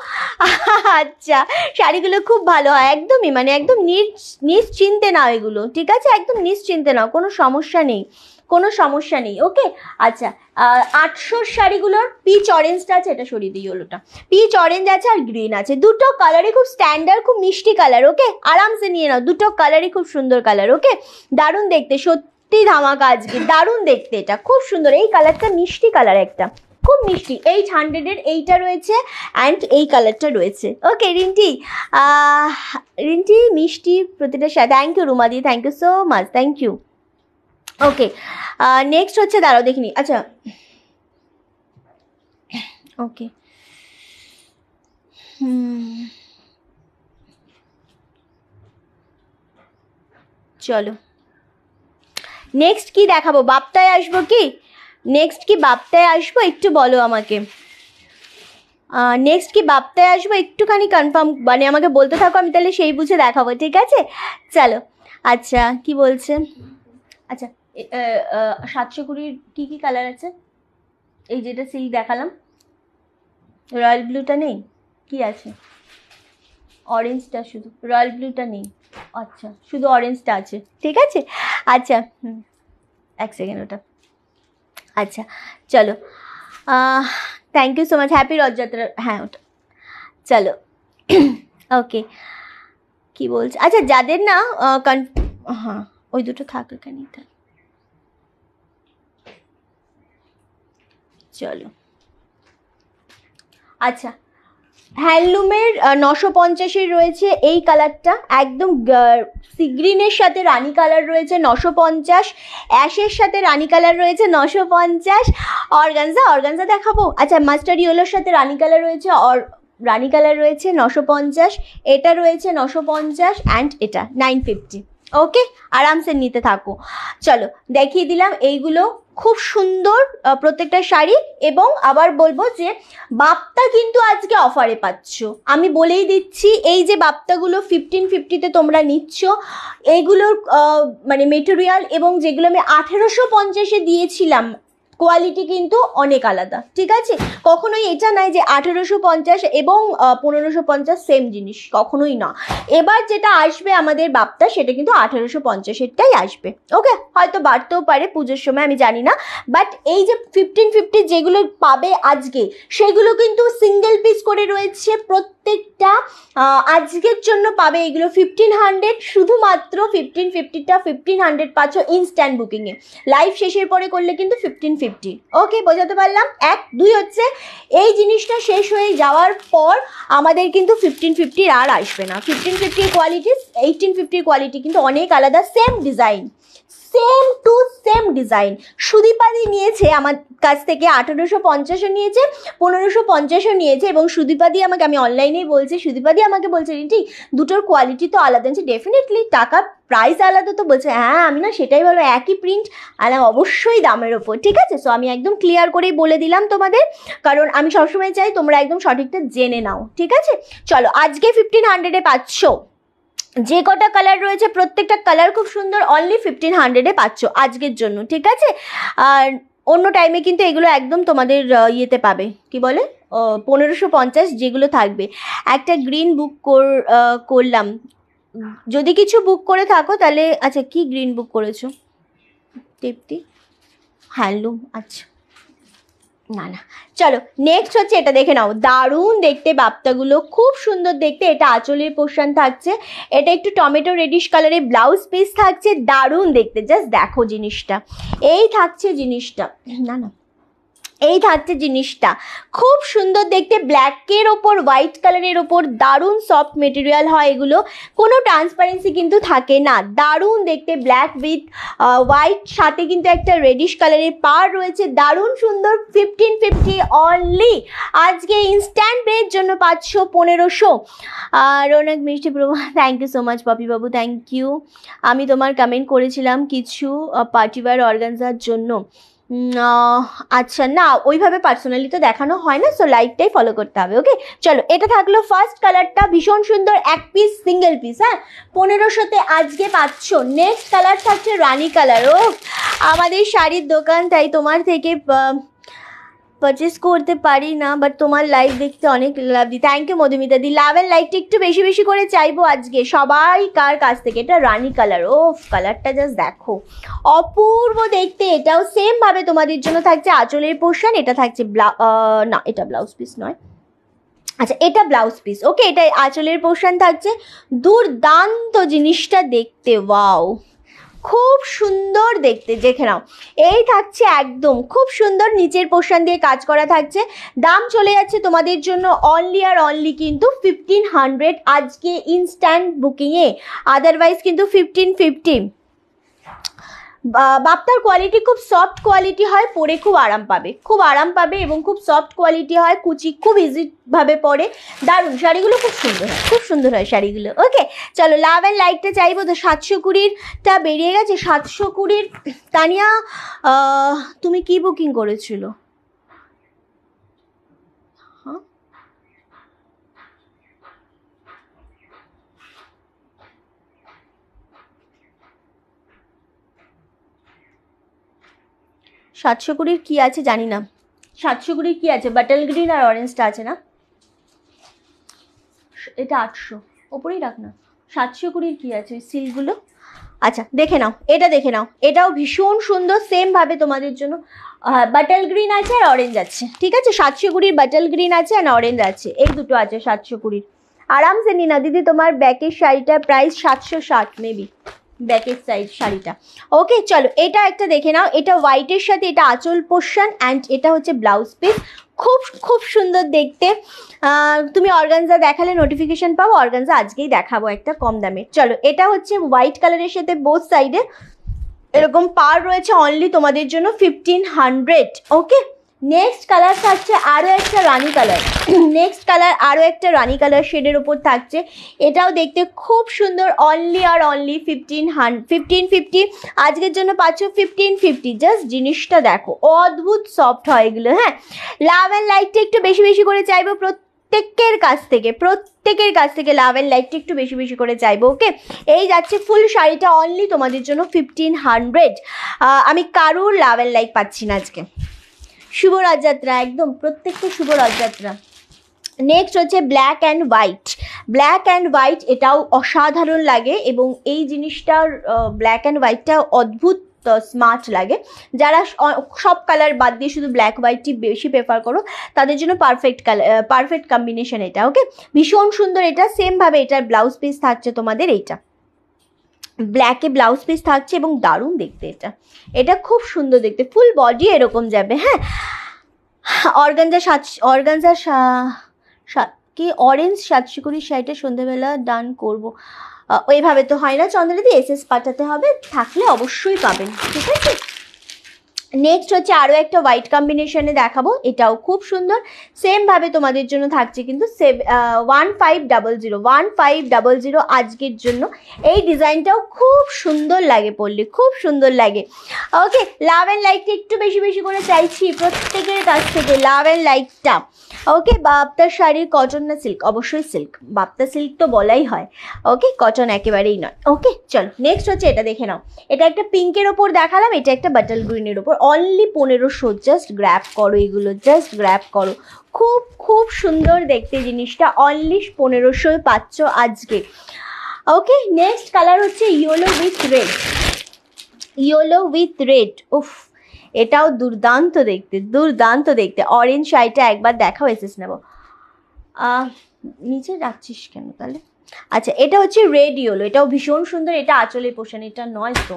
আচ্ছা শাড়িগুলো খুব ভালো হয় একদমই মানে একদম নিশ্চিন্তে নাও এগুলো ঠিক আছে একদম নিশ্চিন্তে নাও কোনো সমস্যা নেই কোনো সমস্যা নেই ওকে আচ্ছা আটশোর শাড়িগুলোর পিচ অরেঞ্জটা আছে এটা সরিয়ে দিই হলোটা পিচ অরেঞ্জ আছে আর গ্রিন আছে দুটো কালারই খুব স্ট্যান্ডার্ড খুব মিষ্টি কালার ওকে আরামসে নিয়ে নাও দুটো কালারই খুব সুন্দর কালার ওকে দারুণ দেখতে সত্যি ধামাকা আজকে দারুণ দেখতে এটা খুব সুন্দর এই কালারটা মিষ্টি কালার একটা খুব মিষ্টি এইট হান্ড্রেডের এইটা রয়েছে অ্যান্ড এই কালারটা রয়েছে ওকে রিন্টি রিন্টি মিষ্টি প্রতিটা থ্যাংক ইউ রুমাদি thank you so much thank you okay next uh, হচ্ছে দাঁড়াও দেখিনি আচ্ছা ওকে hmm. চলো নেক্সট কি দেখাবো বাপ্তায় আসবো কি নেক্সট কি বাপ্তায় আসবো একটু বলো আমাকে নেক্সট কি বাপ্তায় আসবো একটুখানি কনফার্ম মানে আমাকে বলতে থাকো আমি তাহলে সেই বুঝে দেখাবো ঠিক আছে চলো আচ্ছা কি বলছে আচ্ছা সাতশো কুড়ির কী কী কালার আছে এই যেটা সিল্ক দেখালাম রয়্যাল ব্লুটা নেই কি আছে অরেঞ্জটা শুধু রয়্যাল ব্লুটা নেই আচ্ছা শুধু অরেঞ্জটা আছে ঠিক আছে আচ্ছা হুম এক সেকেন্ড ওটা আচ্ছা চলো thank you so much happy Rathyatra হ্যাঁ ওটা চলো ওকে [CLEARS THROAT] কি বলছে আচ্ছা যাদের না কন হ্যাঁ ওই দুটো থাক এখানেই থাক চলো আচ্ছা হ্যান্ডলুমের নশো পঞ্চাশের রয়েছে এই কালারটা একদম সি গ্রিনের সাথে রানি কালার রয়েছে নশো পঞ্চাশ অ্যাশের সাথে রানি কালার রয়েছে নশো পঞ্চাশ অর্গানজা অর্গানজা দেখাবো আচ্ছা মাস্টার ইয়েলোর সাথে রানি কালার রয়েছে অর রানি কালার রয়েছে নশো পঞ্চাশ এটা রয়েছে নশো পঞ্চাশ অ্যান্ড এটা নাইন ফিফটি ওকে আরামসে নিতে থাকো চলো দেখিয়ে দিলাম এইগুলো খুব সুন্দর প্রত্যেকটা শাড়ি এবং আবার বলবো যে বাপ্তা কিন্তু আজকে অফারে পাচ্ছ আমি বলেই দিচ্ছি এই যে বাপ্তাগুলো ফিফটিন ফিফটিতে তোমরা নিচ্ছ এইগুলোর মানে মেটেরিয়াল এবং যেগুলো আমি আঠেরোশো পঞ্চাশে দিয়েছিলাম কোয়ালিটি কিন্তু অনেক আলাদা ঠিক আছে কখনোই এটা নাই যে আঠেরোশো পঞ্চাশ এবং পনেরোশো পঞ্চাশ সেম জিনিস কখনোই না এবার যেটা আসবে আমাদের বাপ্তা সেটা কিন্তু আঠেরোশো পঞ্চাশেরটাই আসবে ওকে হয়তো বাড়তেও পারে পুজোর সময় আমি জানি না বাট এই যে ফিফটিন ফিফটি যেগুলো পাবে আজকে সেগুলো কিন্তু সিঙ্গেল পিস করে রয়েছে প্রত্যেক প্রত্যেকটা আজকের জন্য পাবে এগুলো ফিফটিন হান্ড্রেড শুধুমাত্র ফিফটিন ফিফটিটা ফিফটিন হান্ড্রেড পাচ্ছ ইনস্ট্যান্ট বুকিংয়ে লাইভ শেষের পরে করলে কিন্তু ফিফটিন ফিফটি ওকে বোঝাতে পারলাম এক দুই হচ্ছে এই জিনিসটা শেষ হয়ে যাওয়ার পর আমাদের কিন্তু ফিফটিন ফিফটির আর আসবে না ফিফটিন ফিফটির কোয়ালিটি এইটিন ফিফটির কোয়ালিটি কিন্তু অনেক আলাদা same design same to same design সুদীপাদি নিয়েছে আমার কাছ থেকে আঠেরোশো পঞ্চাশও নিয়েছে পনেরোশো পঞ্চাশও নিয়েছে এবং সুদীপাদি আমাকে আমি অনলাইনেই বলছি সুদীপাদি আমাকে বলছে রিটি দুটোর কোয়ালিটি তো আলাদা আছে ডেফিনেটলি টাকা প্রাইস আলাদা তো বলছে হ্যাঁ আমি না সেটাই বলবো একই প্রিন্ট আর অবশ্যই দামের ওপর ঠিক আছে সো আমি একদম ক্লিয়ার করেই বলে দিলাম তোমাদের কারণ আমি সবসময় চাই তোমরা একদম সঠিকটা জেনে নাও ঠিক আছে চলো আজকে ফিফটিন হান্ড্রেডে পাঁচশো যে কটা কালার রয়েছে প্রত্যেকটা কালার খুব সুন্দর অনলি ফিফটিন হান্ড্রেডে পাচ্ছ আজকের জন্য ঠিক আছে আর অন্য টাইমে কিন্তু এগুলো একদম তোমাদের ইয়েতে পাবে কি বলে পনেরোশো পঞ্চাশ যেগুলো থাকবে একটা গ্রিন বুক কর করলাম যদি কিছু বুক করে থাকো তাহলে আচ্ছা কি গ্রিন বুক করেছো টেপটি হ্যান্ডলুম আচ্ছা না না চলো নেক্সট হচ্ছে এটা দেখে নাও দারুণ দেখতে বাপ্তাগুলো খুব সুন্দর দেখতে এটা আঁচলের পোর্শন থাকছে এটা একটু টমেটো রেডিশ কালারের ব্লাউজ পিস থাকছে দারুণ দেখতে জাস্ট দেখো জিনিসটা এই থাকছে জিনিসটা না না এই থাকছে জিনিসটা খুব সুন্দর দেখতে ব্ল্যাকের ওপর হোয়াইট কালারের ওপর দারুণ সফট মেটেরিয়াল হয় এগুলো কোনো ট্রান্সপারেন্সি কিন্তু থাকে না দারুণ দেখতে ব্ল্যাক উইথ হোয়াইট সাথে কিন্তু একটা রেডিশ কালারের পার রয়েছে দারুণ সুন্দর ফিফটিন ফিফটি অনলি আজকে ইনস্ট্যান্ট ব্রেড জন্য পাঁচশো পনেরোশো রৌনক মিষ্টি Prabha thank you so much পপিবাবু থ্যাংক ইউ আমি তোমার কমেন্ট করেছিলাম কিছু পার্টিওয়ার অর্গানজার জন্য আচ্ছা না ওইভাবে পার্সোনালি তো দেখানো হয় না সো লাইকটাই ফলো করতে হবে ওকে চলো এটা থাকলো ফার্স্ট কালারটা ভীষণ সুন্দর এক পিস সিঙ্গেল পিস হ্যাঁ পনেরোশোতে আজকে পাচ্ছ নেক্সট কালার থাকছে রানি কালার ও আমাদের শাড়ির দোকান তাই তোমার থেকে পারচেস করতে পারি না বাট তোমার লাইভ দেখতে অনেক লাভ দি থ্যাংক ইউ মধুমিতা দি লাভ অ্যান্ড লাইকটা একটু বেশি বেশি করে চাইবো আজকে সবাই কার কাছ থেকে এটা রানি কালার ও কালারটা জাস্ট দেখো অপূর্ব দেখতে এটাও সেমভাবে তোমাদের জন্য থাকছে আঁচলের পোর্শন এটা থাকছে ব্লা না এটা ব্লাউজ পিস নয় আচ্ছা এটা ব্লাউজ পিস ওকে এটা আঁচলের পোর্শন থাকছে দুর্দান্ত জিনিসটা দেখতে ওয়াও খুব সুন্দর দেখতে দেখে নাও এই থাকছে একদম খুব সুন্দর নিচের পোর্শন দিয়ে কাজ করা থাকছে দাম চলে যাচ্ছে তোমাদের জন্য অনলি আর অনলি কিন্তু ফিফটিন হান্ড্রেড আজকে ইনস্ট্যান্ট বুকিংয়ে আদারওয়াইজ কিন্তু ফিফটিন ফিফটিন বাপ্তার কোয়ালিটি খুব সফট কোয়ালিটি হয় পরে খুব আরাম পাবে খুব আরাম পাবে এবং খুব সফট কোয়ালিটি হয় কুচি খুব ইজিভাবে পরে দারুণ শাড়িগুলো খুব সুন্দর হয় খুব সুন্দর হয় শাড়িগুলো ওকে চলো লাভ অ্যান্ড লাইটটা চাইবো তো সাতশো কুড়িরটা বেরিয়ে গেছে সাতশো কুড়ির তানিয়া তুমি কি বুকিং করেছিলো সাতশো কুড়ির কী আছে জানি না সাতশো কুড়ির কী আছে বাটাল গ্রিন আর অরেঞ্জটা আছে না এটা আটশো ওপরেই রাখ না সাতশো কুড়ির কী আছে ওই সিলগুলো আচ্ছা দেখে নাও এটা দেখে নাও এটাও ভীষণ সুন্দর সেমভাবে তোমাদের জন্য বাটাল গ্রিন আছে আর অরেঞ্জ আছে ঠিক আছে সাতশো কুড়ির বাটাল গ্রিন আছে আর অরেঞ্জ আছে এই দুটো আছে সাতশো কুড়ির আরামসে নিনা দিদি তোমার ব্যাকের শাড়িটার প্রাইস সাতশো ষাট মেবি ব্যাকের সাইড শাড়িটা ওকে চলো এটা একটা দেখে নাও এটা হোয়াইটের সাথে এটা আঁচল পোর্শন অ্যান্ড এটা হচ্ছে ব্লাউজ পিস খুব খুব সুন্দর দেখতে তুমি অর্গানজা দেখালে নোটিফিকেশান পাবো অর্গানজা আজকেই দেখাবো একটা কম দামে চলো এটা হচ্ছে হোয়াইট কালারের সাথে বোথ সাইডে এরকম পার রয়েছে অনলি তোমাদের জন্য fifteen hundred okay next colour থাকছে আরও একটা রানি কালার নেক্সট কালার আরও একটা রানি কালার শেডের ওপর থাকছে এটাও দেখতে খুব সুন্দর অনলি আর অনলি ফিফটিন হান ফিফটিন ফিফটি আজকের জন্য পাচ্ছ ফিফটিন ফিফটি জাস্ট জিনিসটা দেখো অদ্ভুত সফট হয় এগুলো হ্যাঁ লাভ অ্যান্ড লাইটটা একটু বেশি বেশি করে চাইবো প্রত্যেকের কাছ থেকে প্রত্যেকের কাছ থেকে লাভ অ্যান্ড লাইটটা একটু বেশি বেশি করে চাইবো ওকে এই যাচ্ছে ফুল শাড়িটা অনলি তোমাদের জন্য ফিফটিন হান্ড্রেড আমি কারুর লাভ অ্যান্ড লাইক পাচ্ছি না আজকে শুভ রথযাত্রা একদম প্রত্যেকটা শুভ রথযাত্রা নেক্সট হচ্ছে black and white black and white এটাও অসাধারণ লাগে এবং এই জিনিসটার ব্ল্যাক অ্যান্ড হোয়াইটটা অদ্ভুত স্মার্ট লাগে যারা সব কালার বাদ দিয়ে শুধু ব্ল্যাক হোয়াইটটি বেশি প্রেফার করো তাদের জন্য পারফেক্ট কালার পারফেক্ট কম্বিনেশন এটা ওকে ভীষণ সুন্দর এটা সেমভাবে এটার ব্লাউজ পিস থাকছে তোমাদের এইটা ব্ল্যাকে ব্লাউজ পিস থাকছে এবং দারুণ দেখতে এটা এটা খুব সুন্দর দেখতে ফুল বডি এরকম যাবে হ্যাঁ অর্গানজা সাত অর্গানজা কি অরেঞ্জ সাতশো কুড়ি শাড়িটা সন্ধ্যাবেলা ডান করব ওইভাবে তো হয় না চন্দ্রদি এস এস পাঠাতে হবে থাকলে অবশ্যই পাবেন ঠিক আছে নেক্সট হচ্ছে আরও একটা হোয়াইট কম্বিনেশনে দেখাবো এটাও খুব সুন্দর সেমভাবে তোমাদের জন্য থাকছে কিন্তু one five double zero one five double zero আজকের জন্য এই ডিজাইনটাও খুব সুন্দর লাগে পড়লে খুব সুন্দর লাগে ওকে লাভ অ্যান্ড লাইকটা একটু বেশি বেশি করে চাইছি প্রত্যেকের কাছ থেকে লাভ অ্যান্ড লাইকটা ওকে বাপ্তার শাড়ির কটন না সিল্ক অবশ্যই সিল্ক বাপ্তা সিল্ক তো বলাই হয় ওকে কটন একেবারেই নয় ওকে চলো নেক্সট হচ্ছে এটা দেখে নাও এটা একটা পিঙ্কের ওপর দেখালাম এটা একটা বাটাল গ্রিনের ওপর অনলি পনেরোশো জাস্ট গ্র্যাপ করো এগুলো জাস্ট গ্র্যাপ করো খুব খুব সুন্দর দেখতে জিনিসটা অনলি পনেরোশো পাচ্ছ আজকে ওকে নেক্সট কালার হচ্ছে yellow with red yellow with red উফ এটাও দুর্দান্ত দেখতে দুর্দান্ত দেখতে অরেঞ্জ শাড়িটা একবার দেখাও এসেস নেব নিচে রাখছিস কেন তাহলে আচ্ছা এটা হচ্ছে রেড ইয়েলো এটাও ভীষণ সুন্দর এটা আঁচলের পোষণ এটা নয় তো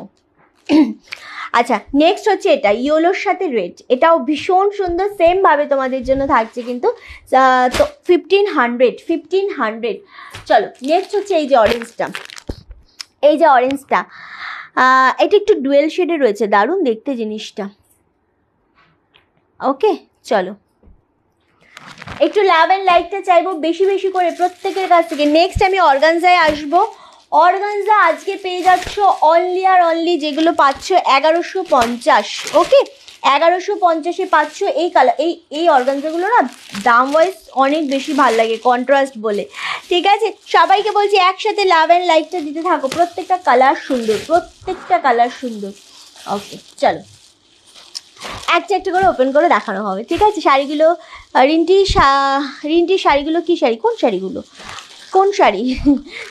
আচ্ছা নেক্সট হচ্ছে এটা ইয়োলোর সাথে রেড এটাও ভীষণ সুন্দর সেমভাবে তোমাদের জন্য থাকছে কিন্তু তো ফিফটিন হান্ড্রেড ফিফটিন হান্ড্রেড চলো নেক্সট হচ্ছে এই যে অরেঞ্জটা এই যে অরেঞ্জটা এটা একটু ডুয়েল শেডে রয়েছে দারুণ দেখতে জিনিসটা ওকে চলো একটু লাভ অ্যান্ড লাইকটা চাইবো বেশি বেশি করে প্রত্যেকের কাছ থেকে নেক্সট আমি অর্গানজায় আসবো অর্গানজা আজকে পেয়ে যাচ্ছ অনলি আর অনলি যেগুলো পাচ্ছ এগারোশো পঞ্চাশ ওকে এগারোশো পঞ্চাশে পাচ্ছ এই কালার এই এই অর্গানজাগুলো না দাম ওয়াইজ অনেক বেশি ভাল লাগে কন্ট্রাস্ট বলে ঠিক আছে সবাইকে বলছি একসাথে লাভ অ্যান্ড লাইকটা দিতে থাকো প্রত্যেকটা কালার সুন্দর প্রত্যেকটা কালার সুন্দর ওকে চলো একটা একটা করে ওপেন করে দেখানো হবে ঠিক আছে শাড়িগুলো রিন্টি রিন্টির শাড়িগুলো কী শাড়ি কোন শাড়িগুলো কোন শাড়ি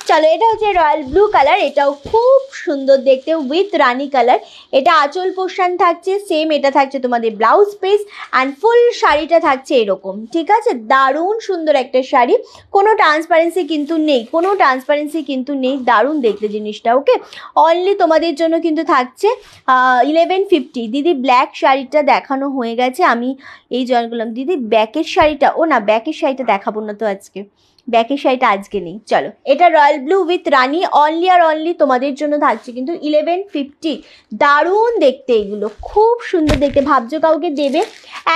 চলো এটা হচ্ছে রয়্যাল ব্লু কালার এটাও খুব সুন্দর দেখতে উইথ রানি কালার এটা আঁচল পোষণ থাকছে সেম এটা থাকছে তোমাদের ব্লাউজ পিস অ্যান্ড ফুল শাড়িটা থাকছে এরকম ঠিক আছে দারুণ সুন্দর একটা শাড়ি কোনো ট্রান্সপারেন্সি কিন্তু নেই কোনো ট্রান্সপারেন্সি কিন্তু নেই দারুণ দেখতে জিনিসটা ওকে অনলি তোমাদের জন্য কিন্তু থাকছে ইলেভেন ফিফটি দিদি ব্ল্যাক শাড়িটা দেখানো হয়ে গেছে আমি এই জয়েন করলাম দিদি ব্যাকের শাড়িটা ও না ব্যাকের শাড়িটা দেখাবো না তো আজকে ব্যাকের শাড়িটা আজকে নেই চলো এটা রয়্যাল ব্লু উইথ রানি অনলি আর অনলি তোমাদের জন্য থাকছে কিন্তু ইলেভেন ফিফটি দারুণ দেখতে এগুলো খুব সুন্দর দেখতে ভাবছো কাউকে দেবে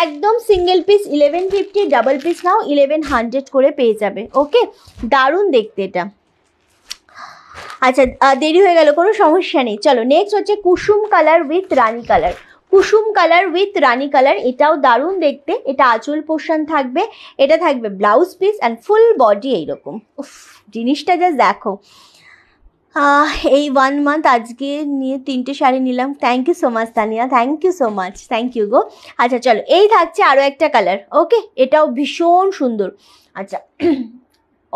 একদম single piece eleven fifty double piece নাও ইলেভেন হান্ড্রেড করে পেয়ে যাবে ওকে দারুণ দেখতে এটা আচ্ছা দেরি হয়ে গেল কোনো সমস্যা নেই চলো নেক্সট হচ্ছে কুসুম কালার উইথ রানি কালার কুসুম কালার উইথ রানি কালার এটাও দারুণ দেখতে এটা আঁচল পোষণ থাকবে এটা থাকবে blouse piece and full body এইরকম উফ জিনিসটা যা দেখো এই ওয়ান মান্থ আজকে নিয়ে তিনটে শাড়ি নিলাম thank you so much Tania thank you so much thank you গো আচ্ছা চলো এই থাকছে আরও একটা কালার ওকে এটাও ভীষণ সুন্দর আচ্ছা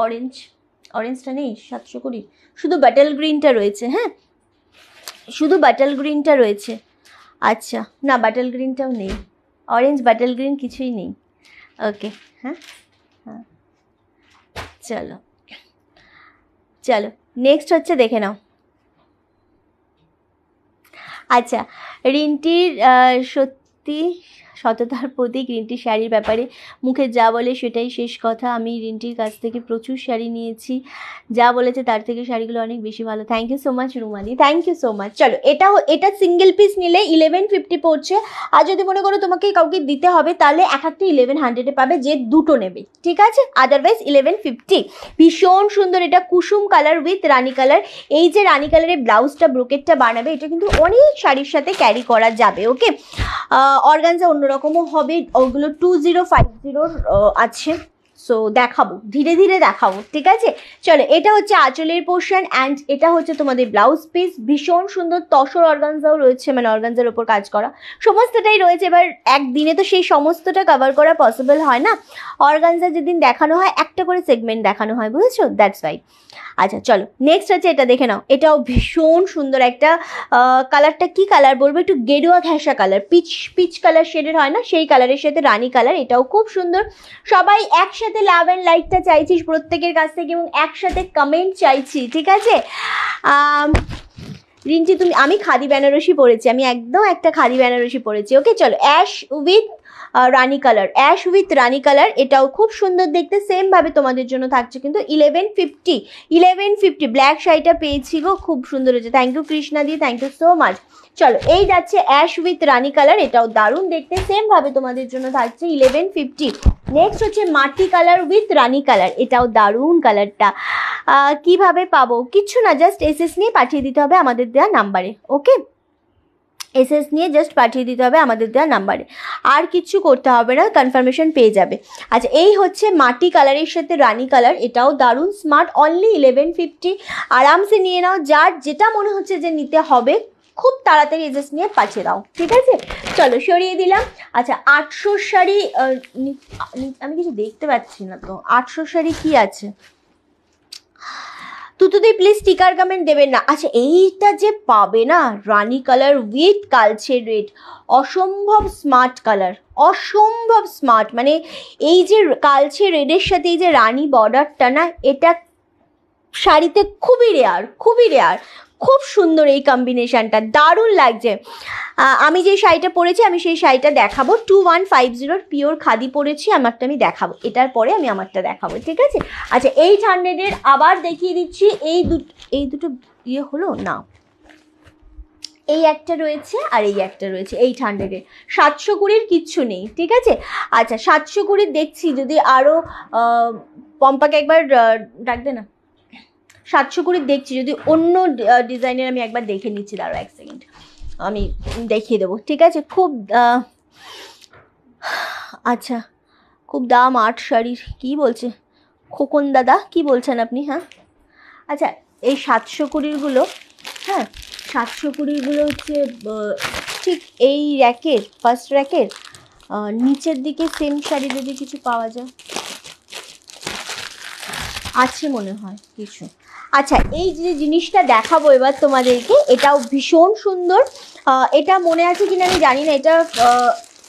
অরেঞ্জ [CLEARS THROAT] অরেঞ্জটা নেই সাতশো কুড়ি শুধু ব্যাটেল গ্রিনটা রয়েছে হ্যাঁ শুধু ব্যাটেল গ্রিনটা রয়েছে আচ্ছা না বাটল গ্রিনটাও নেই অরেঞ্জ বাটল গ্রিন কিছুই নেই ওকে হ্যাঁ হ্যাঁ চলো চলো নেক্সট হচ্ছে দেখে নাও আচ্ছা রিন্টির সত্যি সততার প্রতীক রিন্টির শাড়ির ব্যাপারে মুখে যা বলে সেটাই শেষ কথা আমি রিন্টির কাছ থেকে প্রচুর শাড়ি নিয়েছি যা বলেছে তার থেকে শাড়িগুলো অনেক বেশি ভালো thank you so much Rumani thank you so much চলো এটা এটা সিঙ্গেল পিস নিলে ইলেভেন ফিফটি পড়ছে আর যদি মনে করো তোমাকে কাউকে দিতে হবে তাহলে এক একটা ইলেভেন হান্ড্রেডে পাবে যে দুটো নেবে ঠিক আছে আদারওয়াইজ ইলেভেন ফিফটি ভীষণ সুন্দর এটা কুসুম কালার উইথ রানি কালার এই যে রানি কালারের ব্লাউজটা ব্রোকেটটা বানাবে এটা কিন্তু অনেক শাড়ির সাথে ক্যারি করা যাবে ওকে অর্গানজা অন্যরকম ওরকমও হবে ওগুলো টু জিরো ফাইভ জিরোর আছে সো দেখাবো ধীরে ধীরে দেখাবো ঠিক আছে চলো এটা হচ্ছে আঁচলের পোর্শন অ্যান্ড এটা হচ্ছে তোমাদের ব্লাউজ পিস ভীষণ সুন্দর তসর অর্গানজাও রয়েছে মানে অর্গানজার ওপর কাজ করা সমস্তটাই রয়েছে এবার একদিনে তো সেই সমস্তটা কভার করা পসিবল হয় না অর্গানজা যেদিন দেখানো হয় একটা করে সেগমেন্ট দেখানো হয় বুঝেছো দ্যাটস ওয়াই আচ্ছা চলো নেক্সট হচ্ছে এটা দেখে নাও এটাও ভীষণ সুন্দর একটা কালারটা কি কালার বলবো একটু গেরুয়া ঘেঁষা কালার পিচ পিচ কালার শেডের হয় না সেই কালারের সাথে রানি কালার এটাও খুব সুন্দর সবাই একসাথে সাথে লাভ অ্যান্ড লাইকটা চাইছিস প্রত্যেকের কাছ থেকে এবং একসাথে কমেন্ট চাইছি ঠিক আছে রিঞ্চি তুমি আমি খাদি বেনারসি পরেছি আমি একদম একটা খাদি বেনারসি পরেছি ওকে চলো অ্যাশ উইথ রানি কালার অ্যাশ উইথ রানি কালার এটাও খুব সুন্দর দেখতে সেমভাবে তোমাদের জন্য থাকছে কিন্তু eleven fifty eleven fifty black শাড়িটা পেয়েছি গো খুব সুন্দর হয়েছে থ্যাংক ইউ কৃষ্ণা দি থ্যাংক ইউ সো মাচ চলো এই যাচ্ছে অ্যাশ উইথ রানি কালার এটাও দারুণ দেখতে সেম ভাবে তোমাদের জন্য থাকছে ইলেভেন ফিফটি নেক্সট হচ্ছে মাটি কালার উইথ রানি কালার এটাও দারুণ কালারটা কিভাবে পাবো কিচ্ছু না জাস্ট এসএস নিয়ে পাঠিয়ে দিতে হবে আমাদের দেওয়া নাম্বারে ওকে এসএস নিয়ে জাস্ট পাঠিয়ে দিতে হবে আমাদের দেওয়া নাম্বারে আর কিছু করতে হবে না কনফার্মেশন পেয়ে যাবে আচ্ছা এই হচ্ছে মাটি কালারের সাথে রানি কালার এটাও দারুণ স্মার্ট অনলি ইলেভেন ফিফটি আরামসে নিয়ে নাও যার যেটা মনে হচ্ছে যে নিতে হবে খুব তাড়াতাড়ি এজেস নিয়ে পাঠিয়ে দাও ঠিক আছে চলো সরিয়ে দিলাম আচ্ছা আটশো শাড়ি আমি কিছু দেখতে পাচ্ছি না তো আটশো শাড়ি কি আছে তুতুদি প্লিজ স্টিকার কামেন্ট দেবেন না আচ্ছা এইটা যে পাবে না রানি কালার উইথ কালচে রেড অসম্ভব স্মার্ট কালার অসম্ভব স্মার্ট মানে এই যে কালচে রেডের সাথে এই যে রানি বর্ডারটা না এটা শাড়িতে খুবই রেয়ার খুবই রেয়ার খুব সুন্দর এই কম্বিনেশানটা দারুণ লাগছে আমি যে শাড়িটা পরেছি আমি সেই শাড়িটা দেখাবো টু ওয়ান ফাইভ জিরোর পিওর খাদি পরেছি আমারটা আমি দেখাবো এটার পরে আমি আমারটা দেখাবো ঠিক আছে আচ্ছা এইট হান্ড্রেডের আবার দেখিয়ে দিচ্ছি এই দুটো এই দুটো ইয়ে হলো না এই একটা রয়েছে আর এই একটা রয়েছে এইট হান্ড্রেডের সাতশো কুড়ির কিচ্ছু নেই ঠিক আছে আচ্ছা সাতশো কুড়ির দেখছি যদি আরও পম্পাকে একবার ডাকবে না সাতশো করে দেখছি যদি অন্য ডিজাইনের আমি একবার দেখে নিচ্ছি দাঁড়ো এক সেকেন্ড আমি দেখিয়ে দেবো ঠিক আছে খুব আচ্ছা খুব দাম আট শাড়ির কী বলছে খোকন দাদা কি বলছেন আপনি হ্যাঁ আচ্ছা এই সাতশো কুড়িরগুলো হ্যাঁ সাতশো কুড়িরগুলো হচ্ছে ঠিক এই র্যাকের ফার্স্ট র্যাকের নিচের দিকে সেম শাড়ি যদি কিছু পাওয়া যায় আছে মনে হয় কিছু আচ্ছা এই যে জিনিসটা দেখাবো এবার তোমাদেরকে এটাও ভীষণ সুন্দর এটা মনে আছে কিনা আমি জানি না এটা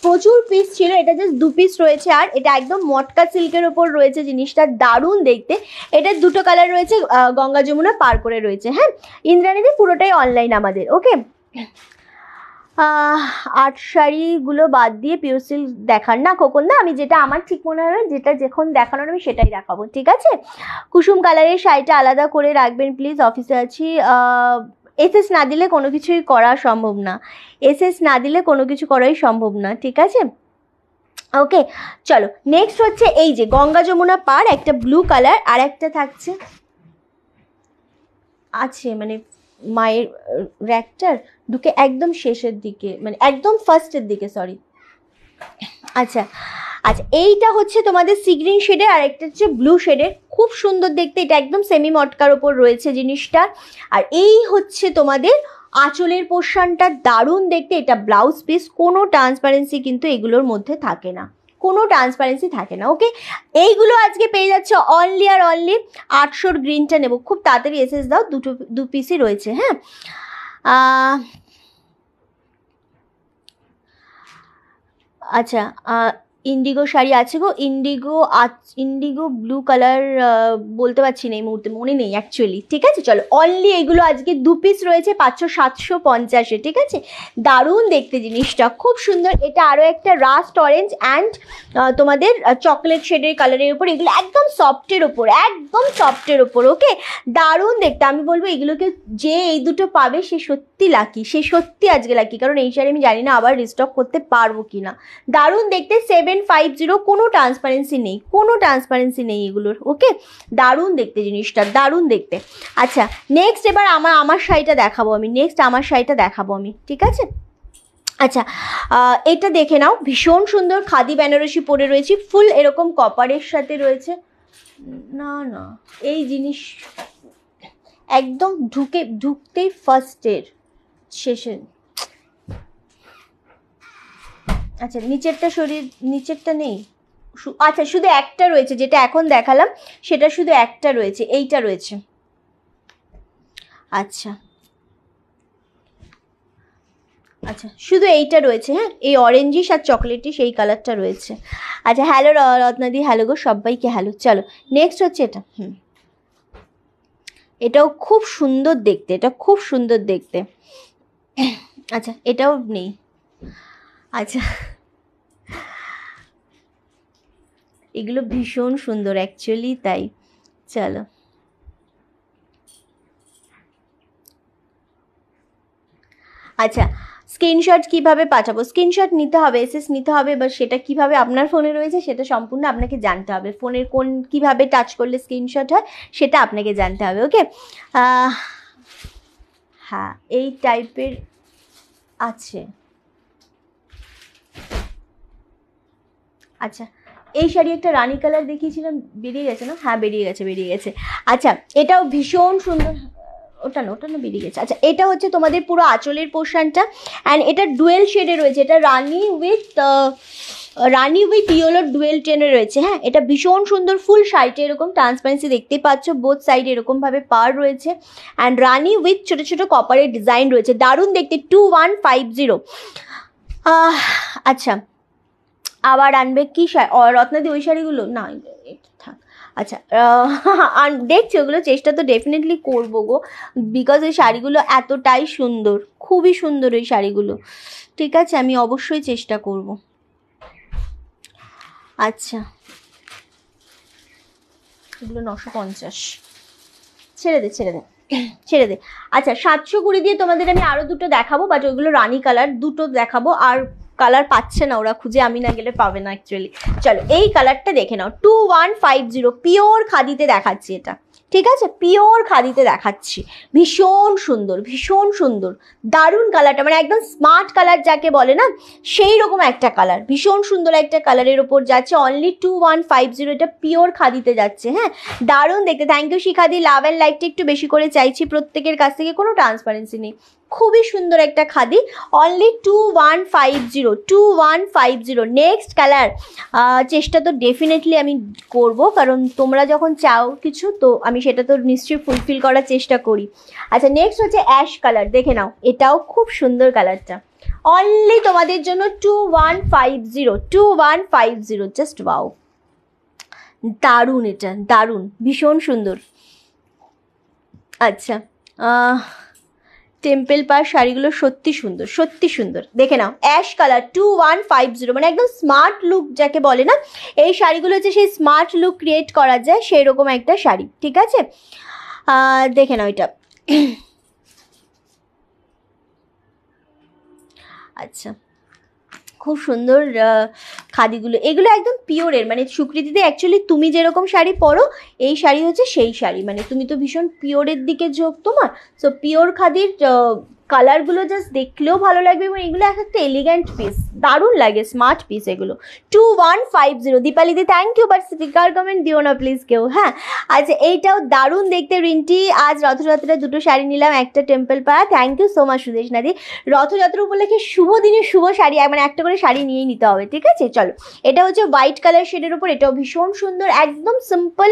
প্রচুর পিস ছিল এটা জাস্ট দু পিস রয়েছে আর এটা একদম মটকা সিল্কের ওপর রয়েছে জিনিসটা দারুণ দেখতে এটা দুটো কালার রয়েছে গঙ্গা যমুনা পার করে রয়েছে হ্যাঁ ইন্দ্রাণীদের পুরোটাই অনলাইন আমাদের ওকে আট শাড়িগুলো বাদ দিয়ে পিওর সিল্ক দেখান না কোকন আমি যেটা আমার ঠিক মনে হবে যেটা যখন দেখানোর আমি সেটাই দেখাবো ঠিক আছে কুসুম কালারের শাড়িটা আলাদা করে রাখবেন প্লিজ অফিসে আছি এসএস না দিলে কোনো কিছুই করা সম্ভব না এসএস না দিলে কোনো কিছু করাই সম্ভব না ঠিক আছে ওকে চলো নেক্সট হচ্ছে এই যে গঙ্গা যমুনা পার একটা ব্লু কালার আর একটা থাকছে আছে মানে মায়ের র্যাকটার ঢুকে একদম শেষের দিকে মানে একদম ফার্স্টের দিকে সরি আচ্ছা আচ্ছা এইটা হচ্ছে তোমাদের সি গ্রিন শেডের আর একটা হচ্ছে ব্লু শেডের খুব সুন্দর দেখতে এটা একদম সেমি মটকার ওপর রয়েছে জিনিসটা আর এই হচ্ছে তোমাদের আঁচলের পোর্শনটা দারুণ দেখতে এটা ব্লাউজ পিস কোনো ট্রান্সপারেন্সি কিন্তু এগুলোর মধ্যে থাকে না কোনো ট্রান্সপারেন্সি থাকে না ওকে এইগুলো আজকে পেয়ে যাচ্ছে অনলি আর অনলি আটশোর গ্রিনটা নেব খুব তাড়াতাড়ি এসএস দাও দুটো দু পিসই রয়েছে হ্যাঁ আচ্ছা ইন্ডিগো শাড়ি আছে গো ইন্ডিগো ইন্ডিগো ব্লু কালার বলতে পারছি না এই মুহূর্তে মনে নেই অ্যাকচুয়ালি ঠিক আছে চলো অনলি এগুলো আজকে দু পিস রয়েছে পাঁচশো সাতশো পঞ্চাশে ঠিক আছে দারুণ দেখতে জিনিসটা খুব সুন্দর এটা আরও একটা রাস্ট অরেঞ্জ অ্যান্ড তোমাদের চকলেট শেডের কালারের উপর এগুলো একদম সফটের ওপর একদম সফটের ওপর ওকে দারুণ দেখতে আমি বলবো এগুলোকে যে এই দুটো পাবে সে সত্যি লাকি সে সত্যি আজকে লাকি কারণ এই শাড়ি আমি জানি না আবার রিস্টক করতে পারবো কি না দারুণ দেখতে সেভেন সেভেন ফাইভ জিরো কোনো ট্রান্সপারেন্সি নেই কোনো ট্রান্সপারেন্সি নেই এগুলোর ওকে দারুণ দেখতে জিনিসটা দারুণ দেখতে আচ্ছা নেক্সট এবার আমার আমার শাড়িটা দেখাবো আমি নেক্সট আমার শাড়িটা দেখাবো আমি ঠিক আছে আচ্ছা এটা দেখে নাও ভীষণ সুন্দর খাদি বেনারসি পরে রয়েছি ফুল এরকম কপারের সাথে রয়েছে না না এই জিনিস একদম ঢুকে ঢুকতেই ফার্স্টের সেশন আচ্ছা নিচেরটা শরীর নিচেরটা নেই আচ্ছা শুধু একটা রয়েছে যেটা এখন দেখালাম সেটা শুধু একটা রয়েছে এইটা রয়েছে আচ্ছা আচ্ছা শুধু এইটা রয়েছে হ্যাঁ এই অরেঞ্জিস আর চকলেটই সেই কালারটা রয়েছে আচ্ছা হ্যালো রত্নাদি হ্যালো গো সবাইকে হ্যালো চলো নেক্সট হচ্ছে এটা হুম এটাও খুব সুন্দর দেখতে এটা খুব সুন্দর দেখতে আচ্ছা এটাও নেই আচ্ছা এগুলো ভীষণ সুন্দর অ্যাকচুয়ালি তাই চলো আচ্ছা স্ক্রিনশট কিভাবে পাঠাবো স্ক্রিনশট নিতে হবে এসএস নিতে হবে বা সেটা কিভাবে আপনার ফোনে রয়েছে সেটা সম্পূর্ণ আপনাকে জানতে হবে ফোনের কোন কিভাবে টাচ করলে স্ক্রিনশট হয় সেটা আপনাকে জানতে হবে ওকে হ্যাঁ এই টাইপের আছে আচ্ছা এই শাড়ি একটা রানী কালার দেখিয়েছিলাম বেরিয়ে গেছে না হ্যাঁ বেরিয়ে গেছে বেরিয়ে গেছে আচ্ছা এটাও ভীষণ সুন্দর ওটা না ওটা না বেরিয়ে গেছে আচ্ছা এটা হচ্ছে তোমাদের পুরো আঁচলের পোর্শনটা অ্যান্ড এটা ডুয়েল শেডে রয়েছে এটা রানি উইথ রানি উইথ ইয়েলোর ডুয়েল টেনে রয়েছে হ্যাঁ এটা ভীষণ সুন্দর ফুল শাড়িটা এরকম ট্রান্সপারেন্সি দেখতে পাচ্ছ বোথ সাইড এরকমভাবে পার রয়েছে অ্যান্ড রানি উইথ ছোটো ছোটো কপারের ডিজাইন রয়েছে দারুণ দেখতে টু ওয়ান ফাইভ জিরো আচ্ছা আবার আনবে কী শাড়ি রত্নাদি ওই শাড়িগুলো না থাক আচ্ছা [LAUGHS] আর দেখছি ওগুলো চেষ্টা তো ডেফিনেটলি করবো গো বিকজ এই শাড়িগুলো এতটাই সুন্দর খুবই সুন্দর এই শাড়িগুলো ঠিক আছে আমি অবশ্যই চেষ্টা করব আচ্ছা এগুলো নশো পঞ্চাশ ছেড়ে দে ছেড়ে দে [CLEARS THROAT] ছেড়ে দে আচ্ছা সাতশো কুড়ি দিয়ে তোমাদের আমি আরও দুটো দেখাবো বাট ওইগুলো রানি কালার দুটো দেখাবো আর কালার পাচ্ছে না ওরা খুঁজে আমি না গেলে পাবে না অ্যাকচুয়ালি চলো এই কালারটা দেখে নাও two one five zero pure খাদিতে দেখাচ্ছি এটা ঠিক আছে পিওর খাদিতে দেখাচ্ছি ভীষণ সুন্দর ভীষণ সুন্দর দারুণ কালারটা মানে একদম স্মার্ট কালার যাকে বলে না সেই রকম একটা কালার ভীষণ সুন্দর একটা কালারের ওপর যাচ্ছে only two one five zero এটা পিওর খাদিতে যাচ্ছে হ্যাঁ দারুণ দেখতে থ্যাংক ইউ শিখাদি লাভ অ্যান্ড লাইকটা একটু বেশি করে চাইছি প্রত্যেকের কাছ থেকে কোনো ট্রান্সপারেন্সি নেই খুবই সুন্দর একটা khadi only two one five zero two one five zero next colour চেষ্টা তো ডেফিনেটলি আমি করব কারণ তোমরা যখন চাও কিছু তো আমি সেটা তো নিশ্চয়ই ফুলফিল করার চেষ্টা করি আচ্ছা নেক্সট হচ্ছে অ্যাশ কালার দেখে নাও এটাও খুব সুন্দর কালারটা অনলি তোমাদের জন্য two one five zero two one five zero just wow দারুণ এটা দারুণ ভীষণ সুন্দর আচ্ছা টেম্পেল পার শাড়িগুলো সত্যি সুন্দর সত্যি সুন্দর দেখে নাও ash colour two one five zero মানে একদম স্মার্ট লুক যাকে বলে না এই শাড়িগুলো যে সেই স্মার্ট লুক ক্রিয়েট করা যায় সেই রকম একটা শাড়ি ঠিক আছে দেখে নাও এটা আচ্ছা খুব সুন্দর খাদিগুলো এগুলো একদম পিওরের মানে সুকৃতিতে অ্যাকচুয়ালি তুমি যেরকম শাড়ি পরো এই শাড়ি হচ্ছে সেই শাড়ি মানে তুমি তো ভীষণ পিওরের দিকে ঝোঁক তোমার সো পিওর খাদির কালারগুলো জাস্ট দেখলেও ভালো লাগবে এবং এগুলো এক একটা এলিগেন্ট পিস দারুণ লাগে স্মার্ট পিস এগুলো টু ওয়ান ফাইভ জিরো দীপালিদি thank you but speaker comment দিও না প্লিজ কেউ হ্যাঁ আচ্ছা এইটাও দারুণ দেখতে রিন্টি আজ রথযাত্রায় দুটো শাড়ি নিলাম একটা টেম্পল পাড়া থ্যাংক ইউ সো মাচ নাদি রথযাত্রা উপলক্ষে শুভ দিনে শুভ শাড়ি মানে একটা করে শাড়ি নিয়েই নিতে হবে ঠিক আছে চলো এটা হচ্ছে হোয়াইট কালার শেডের উপর এটাও ভীষণ সুন্দর একদম সিম্পল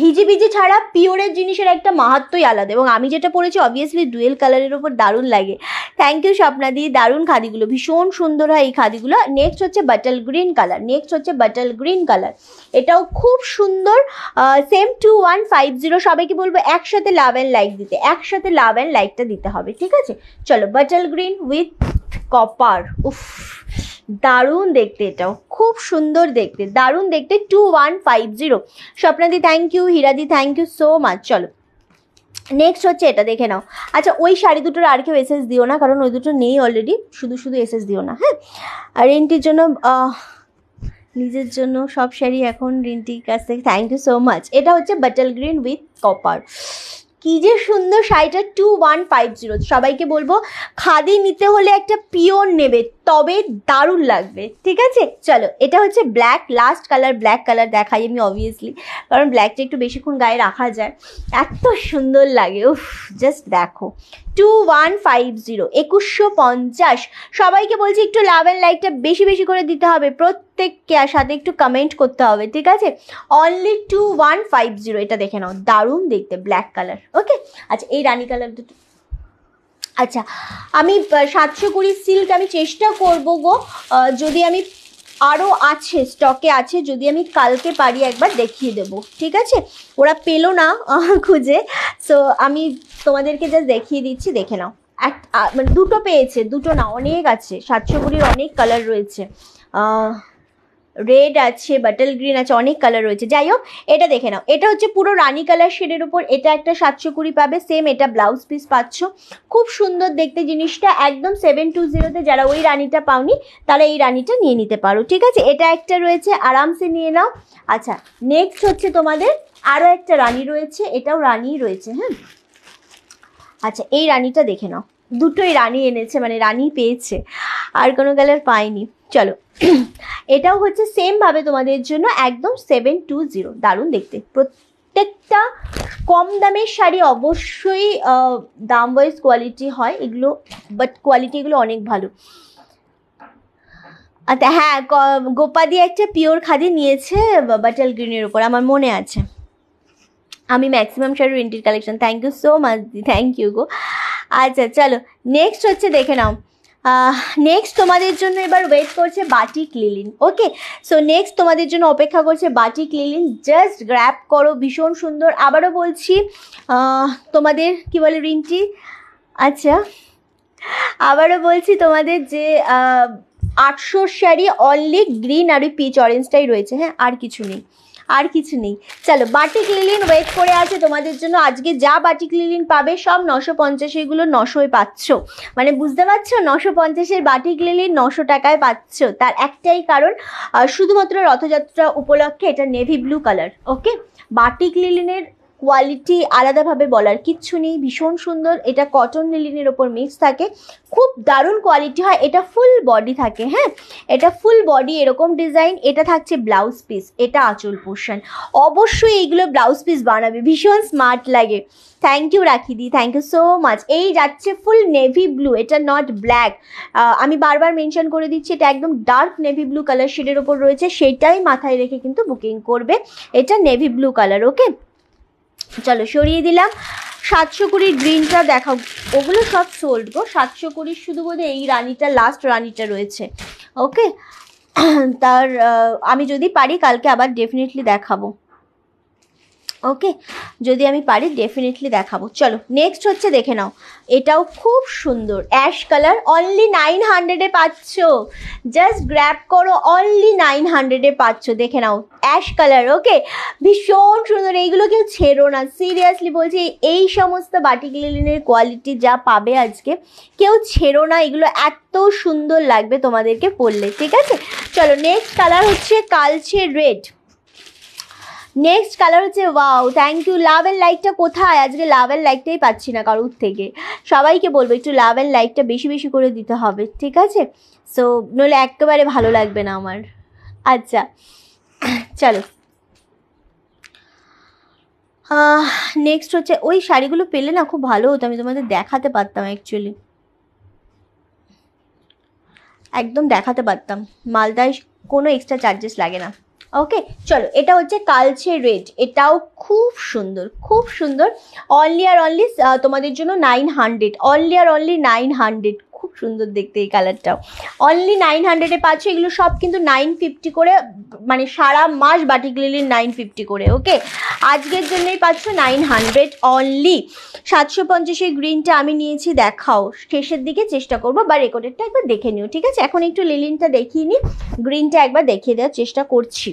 হিজিবিজি ছাড়া পিওরের জিনিসের একটা মাহাত্মই আলাদা এবং আমি যেটা পড়েছি অবভিয়াসলি ডুয়েল কালারের ওপর দারুণ লাগে থ্যাংক ইউ স্বপ্নাদি দারুণ খাদিগুলো ভীষণ সুন্দর হয় এই খাদিগুলো নেক্সট হচ্ছে বাটাল গ্রিন কালার নেক্সট হচ্ছে বাটাল গ্রিন কালার এটাও খুব সুন্দর same two one five zero সবাইকে বলবো একসাথে লাভ অ্যান্ড লাইক দিতে একসাথে লাভ অ্যান্ড লাইকটা দিতে হবে ঠিক আছে চলো বাটাল গ্রিন উইথ কপার উফ দারুণ দেখতে এটাও খুব সুন্দর দেখতে দারুণ দেখতে টু ওয়ান ফাইভ জিরো স্বপ্নাদি থ্যাংক ইউ হীরাদি থ্যাংক ইউ সো মাচ চলো নেক্সট হচ্ছে এটা দেখে নাও আচ্ছা ওই শাড়ি দুটোর আর কেউ এসএস দিও না কারণ ওই দুটো নেই অলরেডি শুধু শুধু এসএস দিও না হ্যাঁ আর রেন্টির জন্য নিজের জন্য সব শাড়ি এখন রিন্টির কাছ থেকে থ্যাংক ইউ সো মাচ এটা হচ্ছে বাটল গ্রিন উইথ কপার কী যে সুন্দর শাড়িটা টু ওয়ান ফাইভ জিরো সবাইকে বলবো খাদি নিতে হলে একটা পিওর নেবে তবে দারুণ লাগবে ঠিক আছে চলো এটা হচ্ছে black last colour black colour দেখাই আমি অবভিয়াসলি কারণ ব্ল্যাকটা একটু বেশিক্ষণ গায়ে রাখা যায় এত সুন্দর লাগে উফ জাস্ট দেখো টু ওয়ান ফাইভ জিরো একুশশো পঞ্চাশ সবাইকে বলছি একটু লাভ অ্যান্ড লাইকটা বেশি বেশি করে দিতে হবে প্রত্যেক প্রত্যেককে আর সাথে একটু কমেন্ট করতে হবে ঠিক আছে only two one five zero এটা দেখে নাও দারুণ দেখতে ব্ল্যাক কালার ওকে আচ্ছা এই রানি কালার দুটো আচ্ছা আমি সাতশো কুড়ি সিল্ক আমি চেষ্টা করব গো যদি আমি আরও আছে স্টকে আছে যদি আমি কালকে পারি একবার দেখিয়ে দেব ঠিক আছে ওরা পেলো না খুঁজে সো আমি তোমাদেরকে জাস্ট দেখিয়ে দিচ্ছি দেখে নাও এক মানে দুটো পেয়েছে দুটো না অনেক আছে সাতশো কুড়ির অনেক কালার রয়েছে রেড আছে বাটল গ্রিন আছে অনেক কালার রয়েছে যাই হোক এটা দেখে নাও এটা হচ্ছে পুরো রানি কালার শেডের উপর এটা একটা সাতশো কুড়ি পাবে সেম এটা ব্লাউজ পিস পাচ্ছ খুব সুন্দর দেখতে জিনিসটা একদম সেভেন টু জিরোতে যারা ওই রানিটা পাওনি তারা এই রানিটা নিয়ে নিতে পারো ঠিক আছে এটা একটা রয়েছে আরামসে নিয়ে নাও আচ্ছা নেক্সট হচ্ছে তোমাদের আরও একটা রানি রয়েছে এটাও রানি রয়েছে হ্যাঁ আচ্ছা এই রানিটা দেখে নাও দুটোই রানি এনেছে মানে রানি পেয়েছে আর কোনো কালার পায়নি চলো এটাও হচ্ছে সেমভাবে তোমাদের জন্য একদম সেভেন টু জিরো দারুণ দেখতে প্রত্যেকটা কম দামের শাড়ি অবশ্যই দাম ওয়াইজ কোয়ালিটি হয় এগুলো বাট কোয়ালিটি এগুলো অনেক ভালো আচ্ছা হ্যাঁ গোপাদি একটা পিওর খাদি নিয়েছে বাটাল গ্রিনের ওপর আমার মনে আছে আমি maximum sari inter collection thank you so much দি থ্যাংক ইউ গো আচ্ছা চলো নেক্সট হচ্ছে দেখে নাও নেক্সট তোমাদের জন্য এবার ওয়েট করছে বাটিক লিলিন ওকে সো নেক্সট তোমাদের জন্য অপেক্ষা করছে বাটিক লিলিন জাস্ট গ্র্যাপ করো ভীষণ সুন্দর আবারও বলছি তোমাদের কি বলে রিন্টি আচ্ছা আবারও বলছি তোমাদের যে আটশো শাড়ি অনলি গ্রিন আর ওই পিচ অরেঞ্জটাই রয়েছে হ্যাঁ আর কিছু নেই আর কিছু নেই চলো বাটিক লিলিন ওয়েট করে আছে তোমাদের জন্য আজকে যা বাটিক লিলিন পাবে সব নশো পঞ্চাশ এগুলো নশোয় পাচ্ছ মানে বুঝতে পারছো নশো পঞ্চাশের বাটিক লিলিন নশো টাকায় পাচ্ছ তার একটাই কারণ শুধুমাত্র রথযাত্রা উপলক্ষে এটা navy blue colour okay batik লিলিনের কোয়ালিটি আলাদাভাবে বলার কিচ্ছু নেই ভীষণ সুন্দর এটা কটন লিলিনের ওপর মিক্স থাকে খুব দারুণ কোয়ালিটি হয় এটা ফুল বডি থাকে হ্যাঁ এটা ফুল বডি এরকম ডিজাইন এটা থাকছে ব্লাউজ পিস এটা আঁচল পোর্শন অবশ্যই এইগুলো ব্লাউজ পিস বানাবে ভীষণ স্মার্ট লাগে থ্যাংক ইউ রাখি দি থ্যাংক ইউ সো মাচ এই যাচ্ছে ফুল নেভি ব্লু এটা নট ব্ল্যাক আমি বারবার মেনশন করে দিচ্ছি এটা একদম ডার্ক নেভি ব্লু কালার শেডের ওপর রয়েছে সেটাই মাথায় রেখে কিন্তু বুকিং করবে এটা নেভি ব্লু কালার ওকে চলো সরিয়ে দিলাম সাতশো কুড়ির গ্রিনটা দেখাও ওগুলো সব সোল্ড গো সাতশো কুড়ির শুধু বোধ এই রানিটা লাস্ট রানিটা রয়েছে ওকে [CLEARS THROAT] তার আমি যদি পারি কালকে আবার ডেফিনেটলি দেখাবো ওকে যদি আমি পারি ডেফিনেটলি দেখাবো চলো নেক্সট হচ্ছে দেখে নাও এটাও খুব সুন্দর অ্যাশ কালার অনলি নাইন হান্ড্রেডে পাচ্ছ জাস্ট গ্র্যাপ করো অনলি নাইন হান্ড্রেডে পাচ্ছ দেখে নাও অ্যাশ কালার ওকে ভীষণ সুন্দর এইগুলো কেউ ছেড়ো না সিরিয়াসলি বলছি এই সমস্ত বাটিক কোয়ালিটি যা পাবে আজকে কেউ ছেড়ো না এগুলো এত সুন্দর লাগবে তোমাদেরকে পড়লে ঠিক আছে চলো নেক্সট কালার হচ্ছে কালচে রেড নেক্সট কালার হচ্ছে wow thank you love and লাইকটা কোথায় আজকে লাভ অ্যান্ড লাইকটাই পাচ্ছি না কারোর থেকে সবাইকে বলবো একটু লাভ অ্যান্ড লাইকটা বেশি বেশি করে দিতে হবে ঠিক আছে সো নইলে একেবারে ভালো লাগবে না আমার আচ্ছা চলো নেক্সট হচ্ছে ওই শাড়িগুলো পেলে না খুব ভালো হতো আমি তোমাদের দেখাতে পারতাম অ্যাকচুয়ালি একদম দেখাতে পারতাম মালদায় কোনো এক্সট্রা চার্জেস লাগে না ওকে চলো এটা হচ্ছে কালচে রেড এটাও খুব সুন্দর খুব সুন্দর অনলি আর অনলি তোমাদের জন্য নাইন হান্ড্রেড অনলি আর অনলি নাইন হান্ড্রেড খুব সুন্দর দেখতে এই কালারটাও অনলি নাইন হান্ড্রেডে পাচ্ছ এগুলো সব কিন্তু নাইন ফিফটি করে মানে সারা মাস বাটিক লিলির নাইন ফিফটি করে ওকে আজকের জন্যই পাচ্ছ নাইন হান্ড্রেড অনলি সাতশো পঞ্চাশে গ্রিনটা আমি নিয়েছি দেখাও শেষের দিকে চেষ্টা করবো বা রেকর্ডেরটা একবার দেখে নিও ঠিক আছে এখন একটু লিলিনটা দেখিয়ে নিই গ্রিনটা একবার দেখিয়ে দেওয়ার চেষ্টা করছি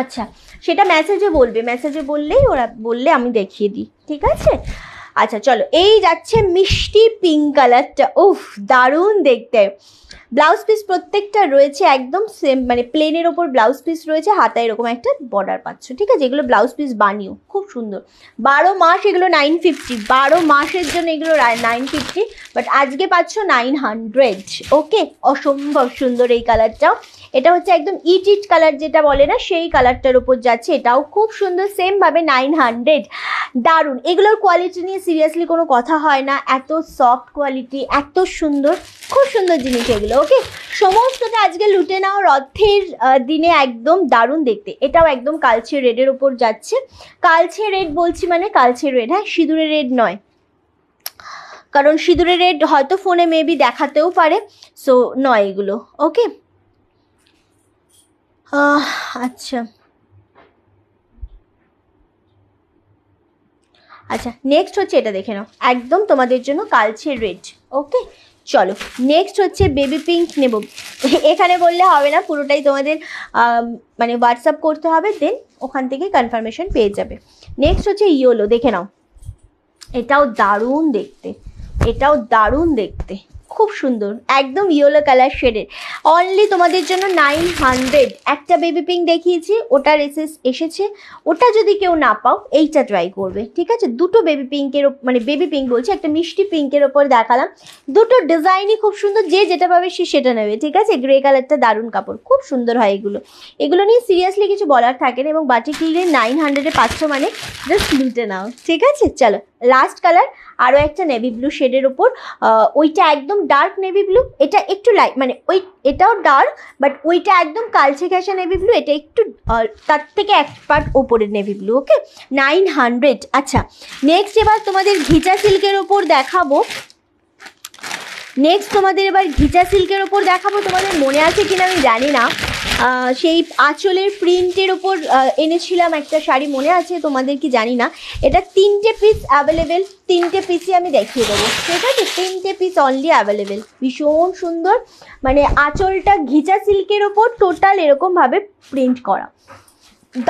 আচ্ছা সেটা মেসেজে বলবে মেসেজে বললেই ওরা বললে আমি দেখিয়ে দিই ঠিক আছে আচ্ছা চলো এই যাচ্ছে মিষ্টি পিঙ্ক কালারটা উফ দারুণ দেখতে ব্লাউজ পিস প্রত্যেকটা রয়েছে একদম সেম মানে প্লেনের ওপর ব্লাউজ পিস রয়েছে হাতায় এরকম একটা বর্ডার পাচ্ছ ঠিক আছে এগুলো ব্লাউজ পিস বানিও খুব সুন্দর বারো মাস এগুলো নাইন ফিফটি বারো মাসের জন্য এগুলো নাইন ফিফটি বাট আজকে পাচ্ছ নাইন হান্ড্রেড ওকে অসম্ভব সুন্দর এই কালারটাও এটা হচ্ছে একদম ইট ইট কালার যেটা বলে না সেই কালারটার ওপর যাচ্ছে এটাও খুব সুন্দর সেমভাবে নাইন হান্ড্রেড দারুণ এগুলোর কোয়ালিটি নিয়ে সিরিয়াসলি কোনো কথা হয় না এত সফট কোয়ালিটি এত সুন্দর খুব সুন্দর জিনিস এগুলো ওকে সমস্তটা আজকে লুটে নাও রথের দিনে একদম দারুণ দেখতে এটাও একদম কালছে রেডের ওপর যাচ্ছে কালছে রেড বলছি মানে কালছে রেড হ্যাঁ সিঁদুরে রেড নয় কারণ সিঁদুরের রেড হয়তো ফোনে মেবি দেখাতেও পারে সো নয় এগুলো ওকে আচ্ছা আচ্ছা নেক্সট হচ্ছে এটা দেখে নাও একদম তোমাদের জন্য কালছে রেড ওকে চলো নেক্সট হচ্ছে বেবি পিঙ্ক নেব এখানে বললে হবে না পুরোটাই তোমাদের মানে হোয়াটসঅ্যাপ করতে হবে দেন ওখান থেকে কনফার্মেশন পেয়ে যাবে নেক্সট হচ্ছে ইয়োলো দেখে নাও এটাও দারুণ দেখতে এটাও দারুণ দেখতে খুব সুন্দর একদম ইয়েলো কালার শেডের অনলি তোমাদের জন্য নাইন হান্ড্রেড একটা বেবি পিঙ্ক দেখিয়েছি ওটার এসেস এসেছে ওটা যদি কেউ না পাও এইটা ট্রাই করবে ঠিক আছে দুটো বেবি পিঙ্কের মানে বেবি পিঙ্ক বলছি একটা মিষ্টি পিঙ্কের ওপর দেখালাম দুটো ডিজাইনই খুব সুন্দর যে যেটা পাবে সে সেটা নেবে ঠিক আছে গ্রে কালারটা দারুণ কাপড় খুব সুন্দর হয় এগুলো এগুলো নিয়ে সিরিয়াসলি কিছু বলার থাকে না এবং বাটি কিনলে নাইন হান্ড্রেডে পাচ্ছ মানে জাস্ট লুটে নাও ঠিক আছে চলো লাস্ট কালার আরও একটা নেভি ব্লু শেডের ওপর ওইটা একদম ডার্ক নেভি ব্লু এটা একটু লাইট মানে ওই এটাও ডার্ক বাট ওইটা একদম কালচে ঘেঁষা নেভি ব্লু এটা একটু তার থেকে এক পার্ট ওপরের navy blue okay nine hundred আচ্ছা নেক্সট এবার তোমাদের ঘিচা সিল্কের ওপর দেখাবো নেক্সট তোমাদের এবার ঘিচা সিল্কের ওপর দেখাবো তোমাদের মনে আছে কিনা আমি জানি না সেই আঁচলের প্রিন্টের ওপর এনেছিলাম একটা শাড়ি মনে আছে তোমাদের কি জানি না এটা তিনটে পিস অ্যাভেলেবেল তিনটে পিসই আমি দেখিয়ে দেবো ঠিক আছে তিনটে পিস অনলি অ্যাভেলেবেল ভীষণ সুন্দর মানে আঁচলটা ঘিচা সিল্কের ওপর টোটাল এরকমভাবে প্রিন্ট করা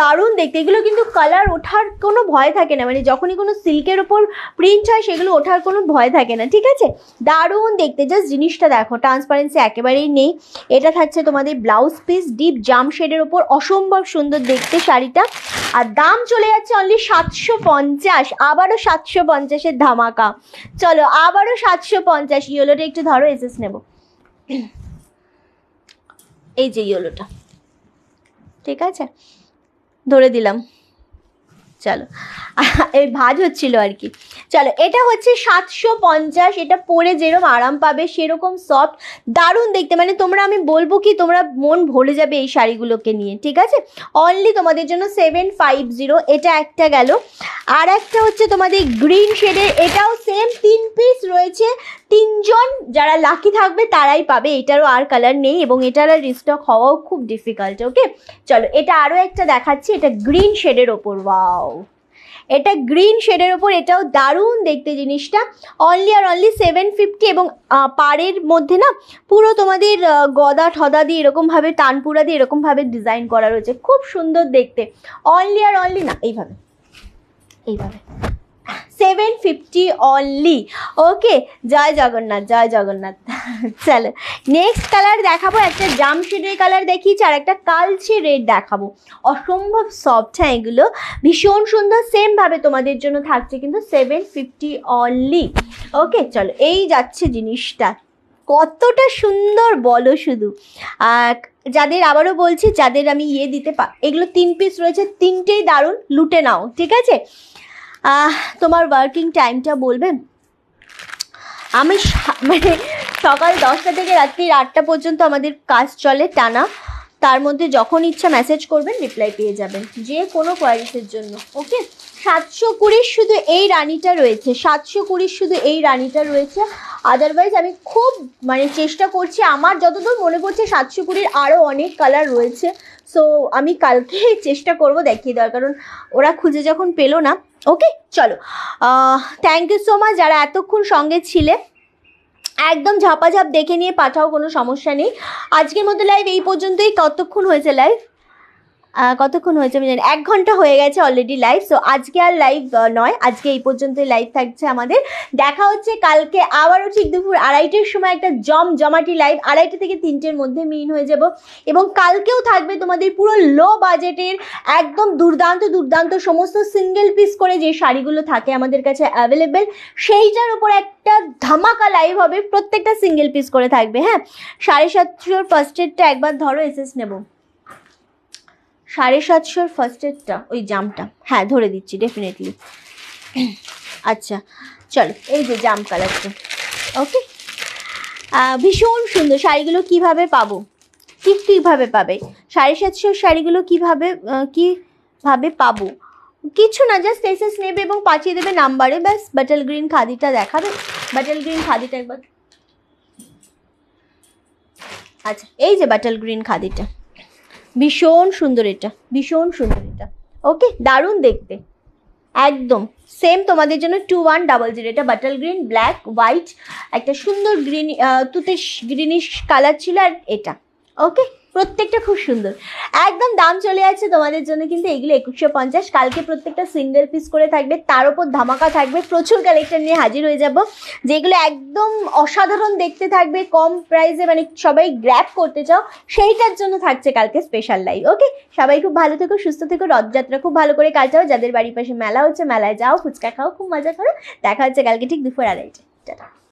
দারুণ দেখতে এগুলো কিন্তু কালার ওঠার কোনো ভয় থাকে না মানে যখনই কোনো সিল্কের ওপর প্রিন্ট হয় সেগুলো ওঠার কোনো ভয় থাকে না ঠিক আছে দারুণ দেখতে জাস্ট জিনিসটা দেখো ট্রান্সপারেন্সি একেবারেই নেই এটা থাকছে তোমাদের ব্লাউজ পিস ডিপ জাম শেডের ওপর অসম্ভব সুন্দর দেখতে শাড়িটা আর দাম চলে যাচ্ছে অনলি সাতশো পঞ্চাশ আবারও সাতশো পঞ্চাশের ধামাকা চলো আবারও সাতশো পঞ্চাশ ইয়েলোটা একটু ধরো এসএস নেব এই যে ইয়েলোটা ঠিক আছে ধরে দিলাম চলো এই ভাজ হচ্ছিল আর কি চলো এটা হচ্ছে সাতশো পঞ্চাশ এটা পরে যেরকম আরাম পাবে সেরকম সফট দারুণ দেখতে মানে তোমরা আমি বলবো কি তোমরা মন ভরে যাবে এই শাড়িগুলোকে নিয়ে ঠিক আছে অনলি তোমাদের জন্য সেভেন ফাইভ জিরো এটা একটা গেল আর একটা হচ্ছে তোমাদের গ্রিন শেডের এটাও সেম তিন পিস রয়েছে তিনজন যারা লাকি থাকবে তারাই পাবে এটারও আর কালার নেই এবং এটার আর রিস্টক হওয়াও খুব ডিফিকাল্ট ওকে চলো এটা আরও একটা দেখাচ্ছি এটা গ্রিন শেডের ওপর ওয়াও এটা গ্রিন শেডের ওপর এটাও দারুণ দেখতে জিনিসটা অনলি আর অনলি সেভেন ফিফটি এবং পাড়ের মধ্যে না পুরো তোমাদের গদা ঠদা দিয়ে এরকমভাবে তানপুরা দিয়ে এরকমভাবে ডিজাইন করা রয়েছে খুব সুন্দর দেখতে অনলি আর অনলি না এইভাবে এইভাবে সেভেন ফিফটি অনলি ওকে জয় জগন্নাথ জয় জগন্নাথ চলো নেক্সট কালার দেখাবো একটা জাম শেডের কালার দেখিয়েছি আর একটা কালচে রেড দেখাবো অসম্ভব সফট হ্যাঁ এগুলো ভীষণ সুন্দর সেমভাবে তোমাদের জন্য থাকছে কিন্তু সেভেন ফিফটি অনলি ওকে চলো এই যাচ্ছে জিনিসটা কতটা সুন্দর বলো শুধু যাদের আবারও বলছি যাদের আমি ইয়ে দিতে পা এগুলো তিন পিস রয়েছে তিনটেই দারুণ লুটে নাও ঠিক আছে তোমার ওয়ার্কিং টাইমটা বলবে আমি মানে সকাল দশটা থেকে রাত্রির আটটা পর্যন্ত আমাদের কাজ চলে টানা তার মধ্যে যখন ইচ্ছা মেসেজ করবেন রিপ্লাই পেয়ে যাবেন যে কোনো কোয়ারিসের জন্য ওকে সাতশো কুড়ির শুধু এই রানিটা রয়েছে সাতশো কুড়ির শুধু এই রানিটা রয়েছে আদারওয়াইজ আমি খুব মানে চেষ্টা করছি আমার যতদূর মনে পড়ছে সাতশো কুড়ির আরও অনেক কালার রয়েছে সো আমি কালকে [LAUGHS] চেষ্টা করব দেখিয়ে দেওয়ার কারণ ওরা খুঁজে যখন পেলো না ওকে চলো থ্যাংক ইউ সো মাচ যারা এতক্ষণ সঙ্গে ছিলে একদম ঝাপাঝাপ দেখে নিয়ে পাঠাও কোনো সমস্যা নেই আজকের মতো লাইভ এই পর্যন্তই কতক্ষণ হয়েছে লাইভ কতক্ষণ হয়েছে আমি জানি এক ঘন্টা হয়ে গেছে অলরেডি লাইভ সো আজকে আর লাইভ নয় আজকে এই পর্যন্তই লাইভ থাকছে আমাদের দেখা হচ্ছে কালকে আবারও ঠিক দুপুর আড়াইটের সময় একটা জম জমাটি লাইভ আড়াইটা থেকে তিনটের মধ্যে মিন হয়ে যাব এবং কালকেও থাকবে তোমাদের পুরো লো বাজেটের একদম দুর্দান্ত দুর্দান্ত সমস্ত সিঙ্গেল পিস করে যে শাড়িগুলো থাকে আমাদের কাছে অ্যাভেলেবেল সেইটার উপর একটা ধামাকা লাইভ হবে প্রত্যেকটা সিঙ্গেল পিস করে থাকবে হ্যাঁ সাড়ে সাতশোর ফার্স্ট এডটা একবার ধরো এসেস নেবো সাড়ে সাতশোর ফার্স্ট এডটা ওই জামটা হ্যাঁ ধরে দিচ্ছি ডেফিনেটলি আচ্ছা চলো এই যে জাম কালারটা ওকে ভীষণ সুন্দর শাড়িগুলো কিভাবে পাবো ঠিক ঠিকভাবে পাবে সাড়ে সাতশোর শাড়িগুলো কিভাবে কীভাবে পাবো কিছু না জাস্ট এসএস নেবে এবং পাঠিয়ে দেবে নাম্বারে ব্যাস বাটাল গ্রিন খাদিটা দেখাবে বাটাল গ্রিন খাদিটা একবার আচ্ছা এই যে বাটাল গ্রিন খাদিটা ভীষণ সুন্দর এটা ভীষণ সুন্দর এটা ওকে দারুণ দেখতে একদম সেম তোমাদের জন্য টু ওয়ান ডাবল জিরো এটা বাটাল গ্রিন ব্ল্যাক হোয়াইট একটা সুন্দর গ্রিন তুতে গ্রিনিশ কালার ছিল আর এটা ওকে প্রত্যেকটা খুব সুন্দর একদম দাম চলে যাচ্ছে তোমাদের জন্য কিন্তু এগুলো একুশশো পঞ্চাশ কালকে প্রত্যেকটা সিঙ্গেল পিস করে থাকবে তার উপর ধামাকা থাকবে প্রচুর কালেকশন নিয়ে হাজির হয়ে যাব যেগুলো একদম অসাধারণ দেখতে থাকবে কম প্রাইসে মানে সবাই গ্র্যাপ করতে চাও সেইটার জন্য থাকছে কালকে স্পেশাল লাইভ ওকে সবাই খুব ভালো থেকো সুস্থ থেকো রথযাত্রা খুব ভালো করে যাও যাদের বাড়ির পাশে মেলা হচ্ছে মেলায় যাও ফুচকা খাও খুব মজা করো দেখা হচ্ছে কালকে ঠিক দুপুর আড়াইটে টাটা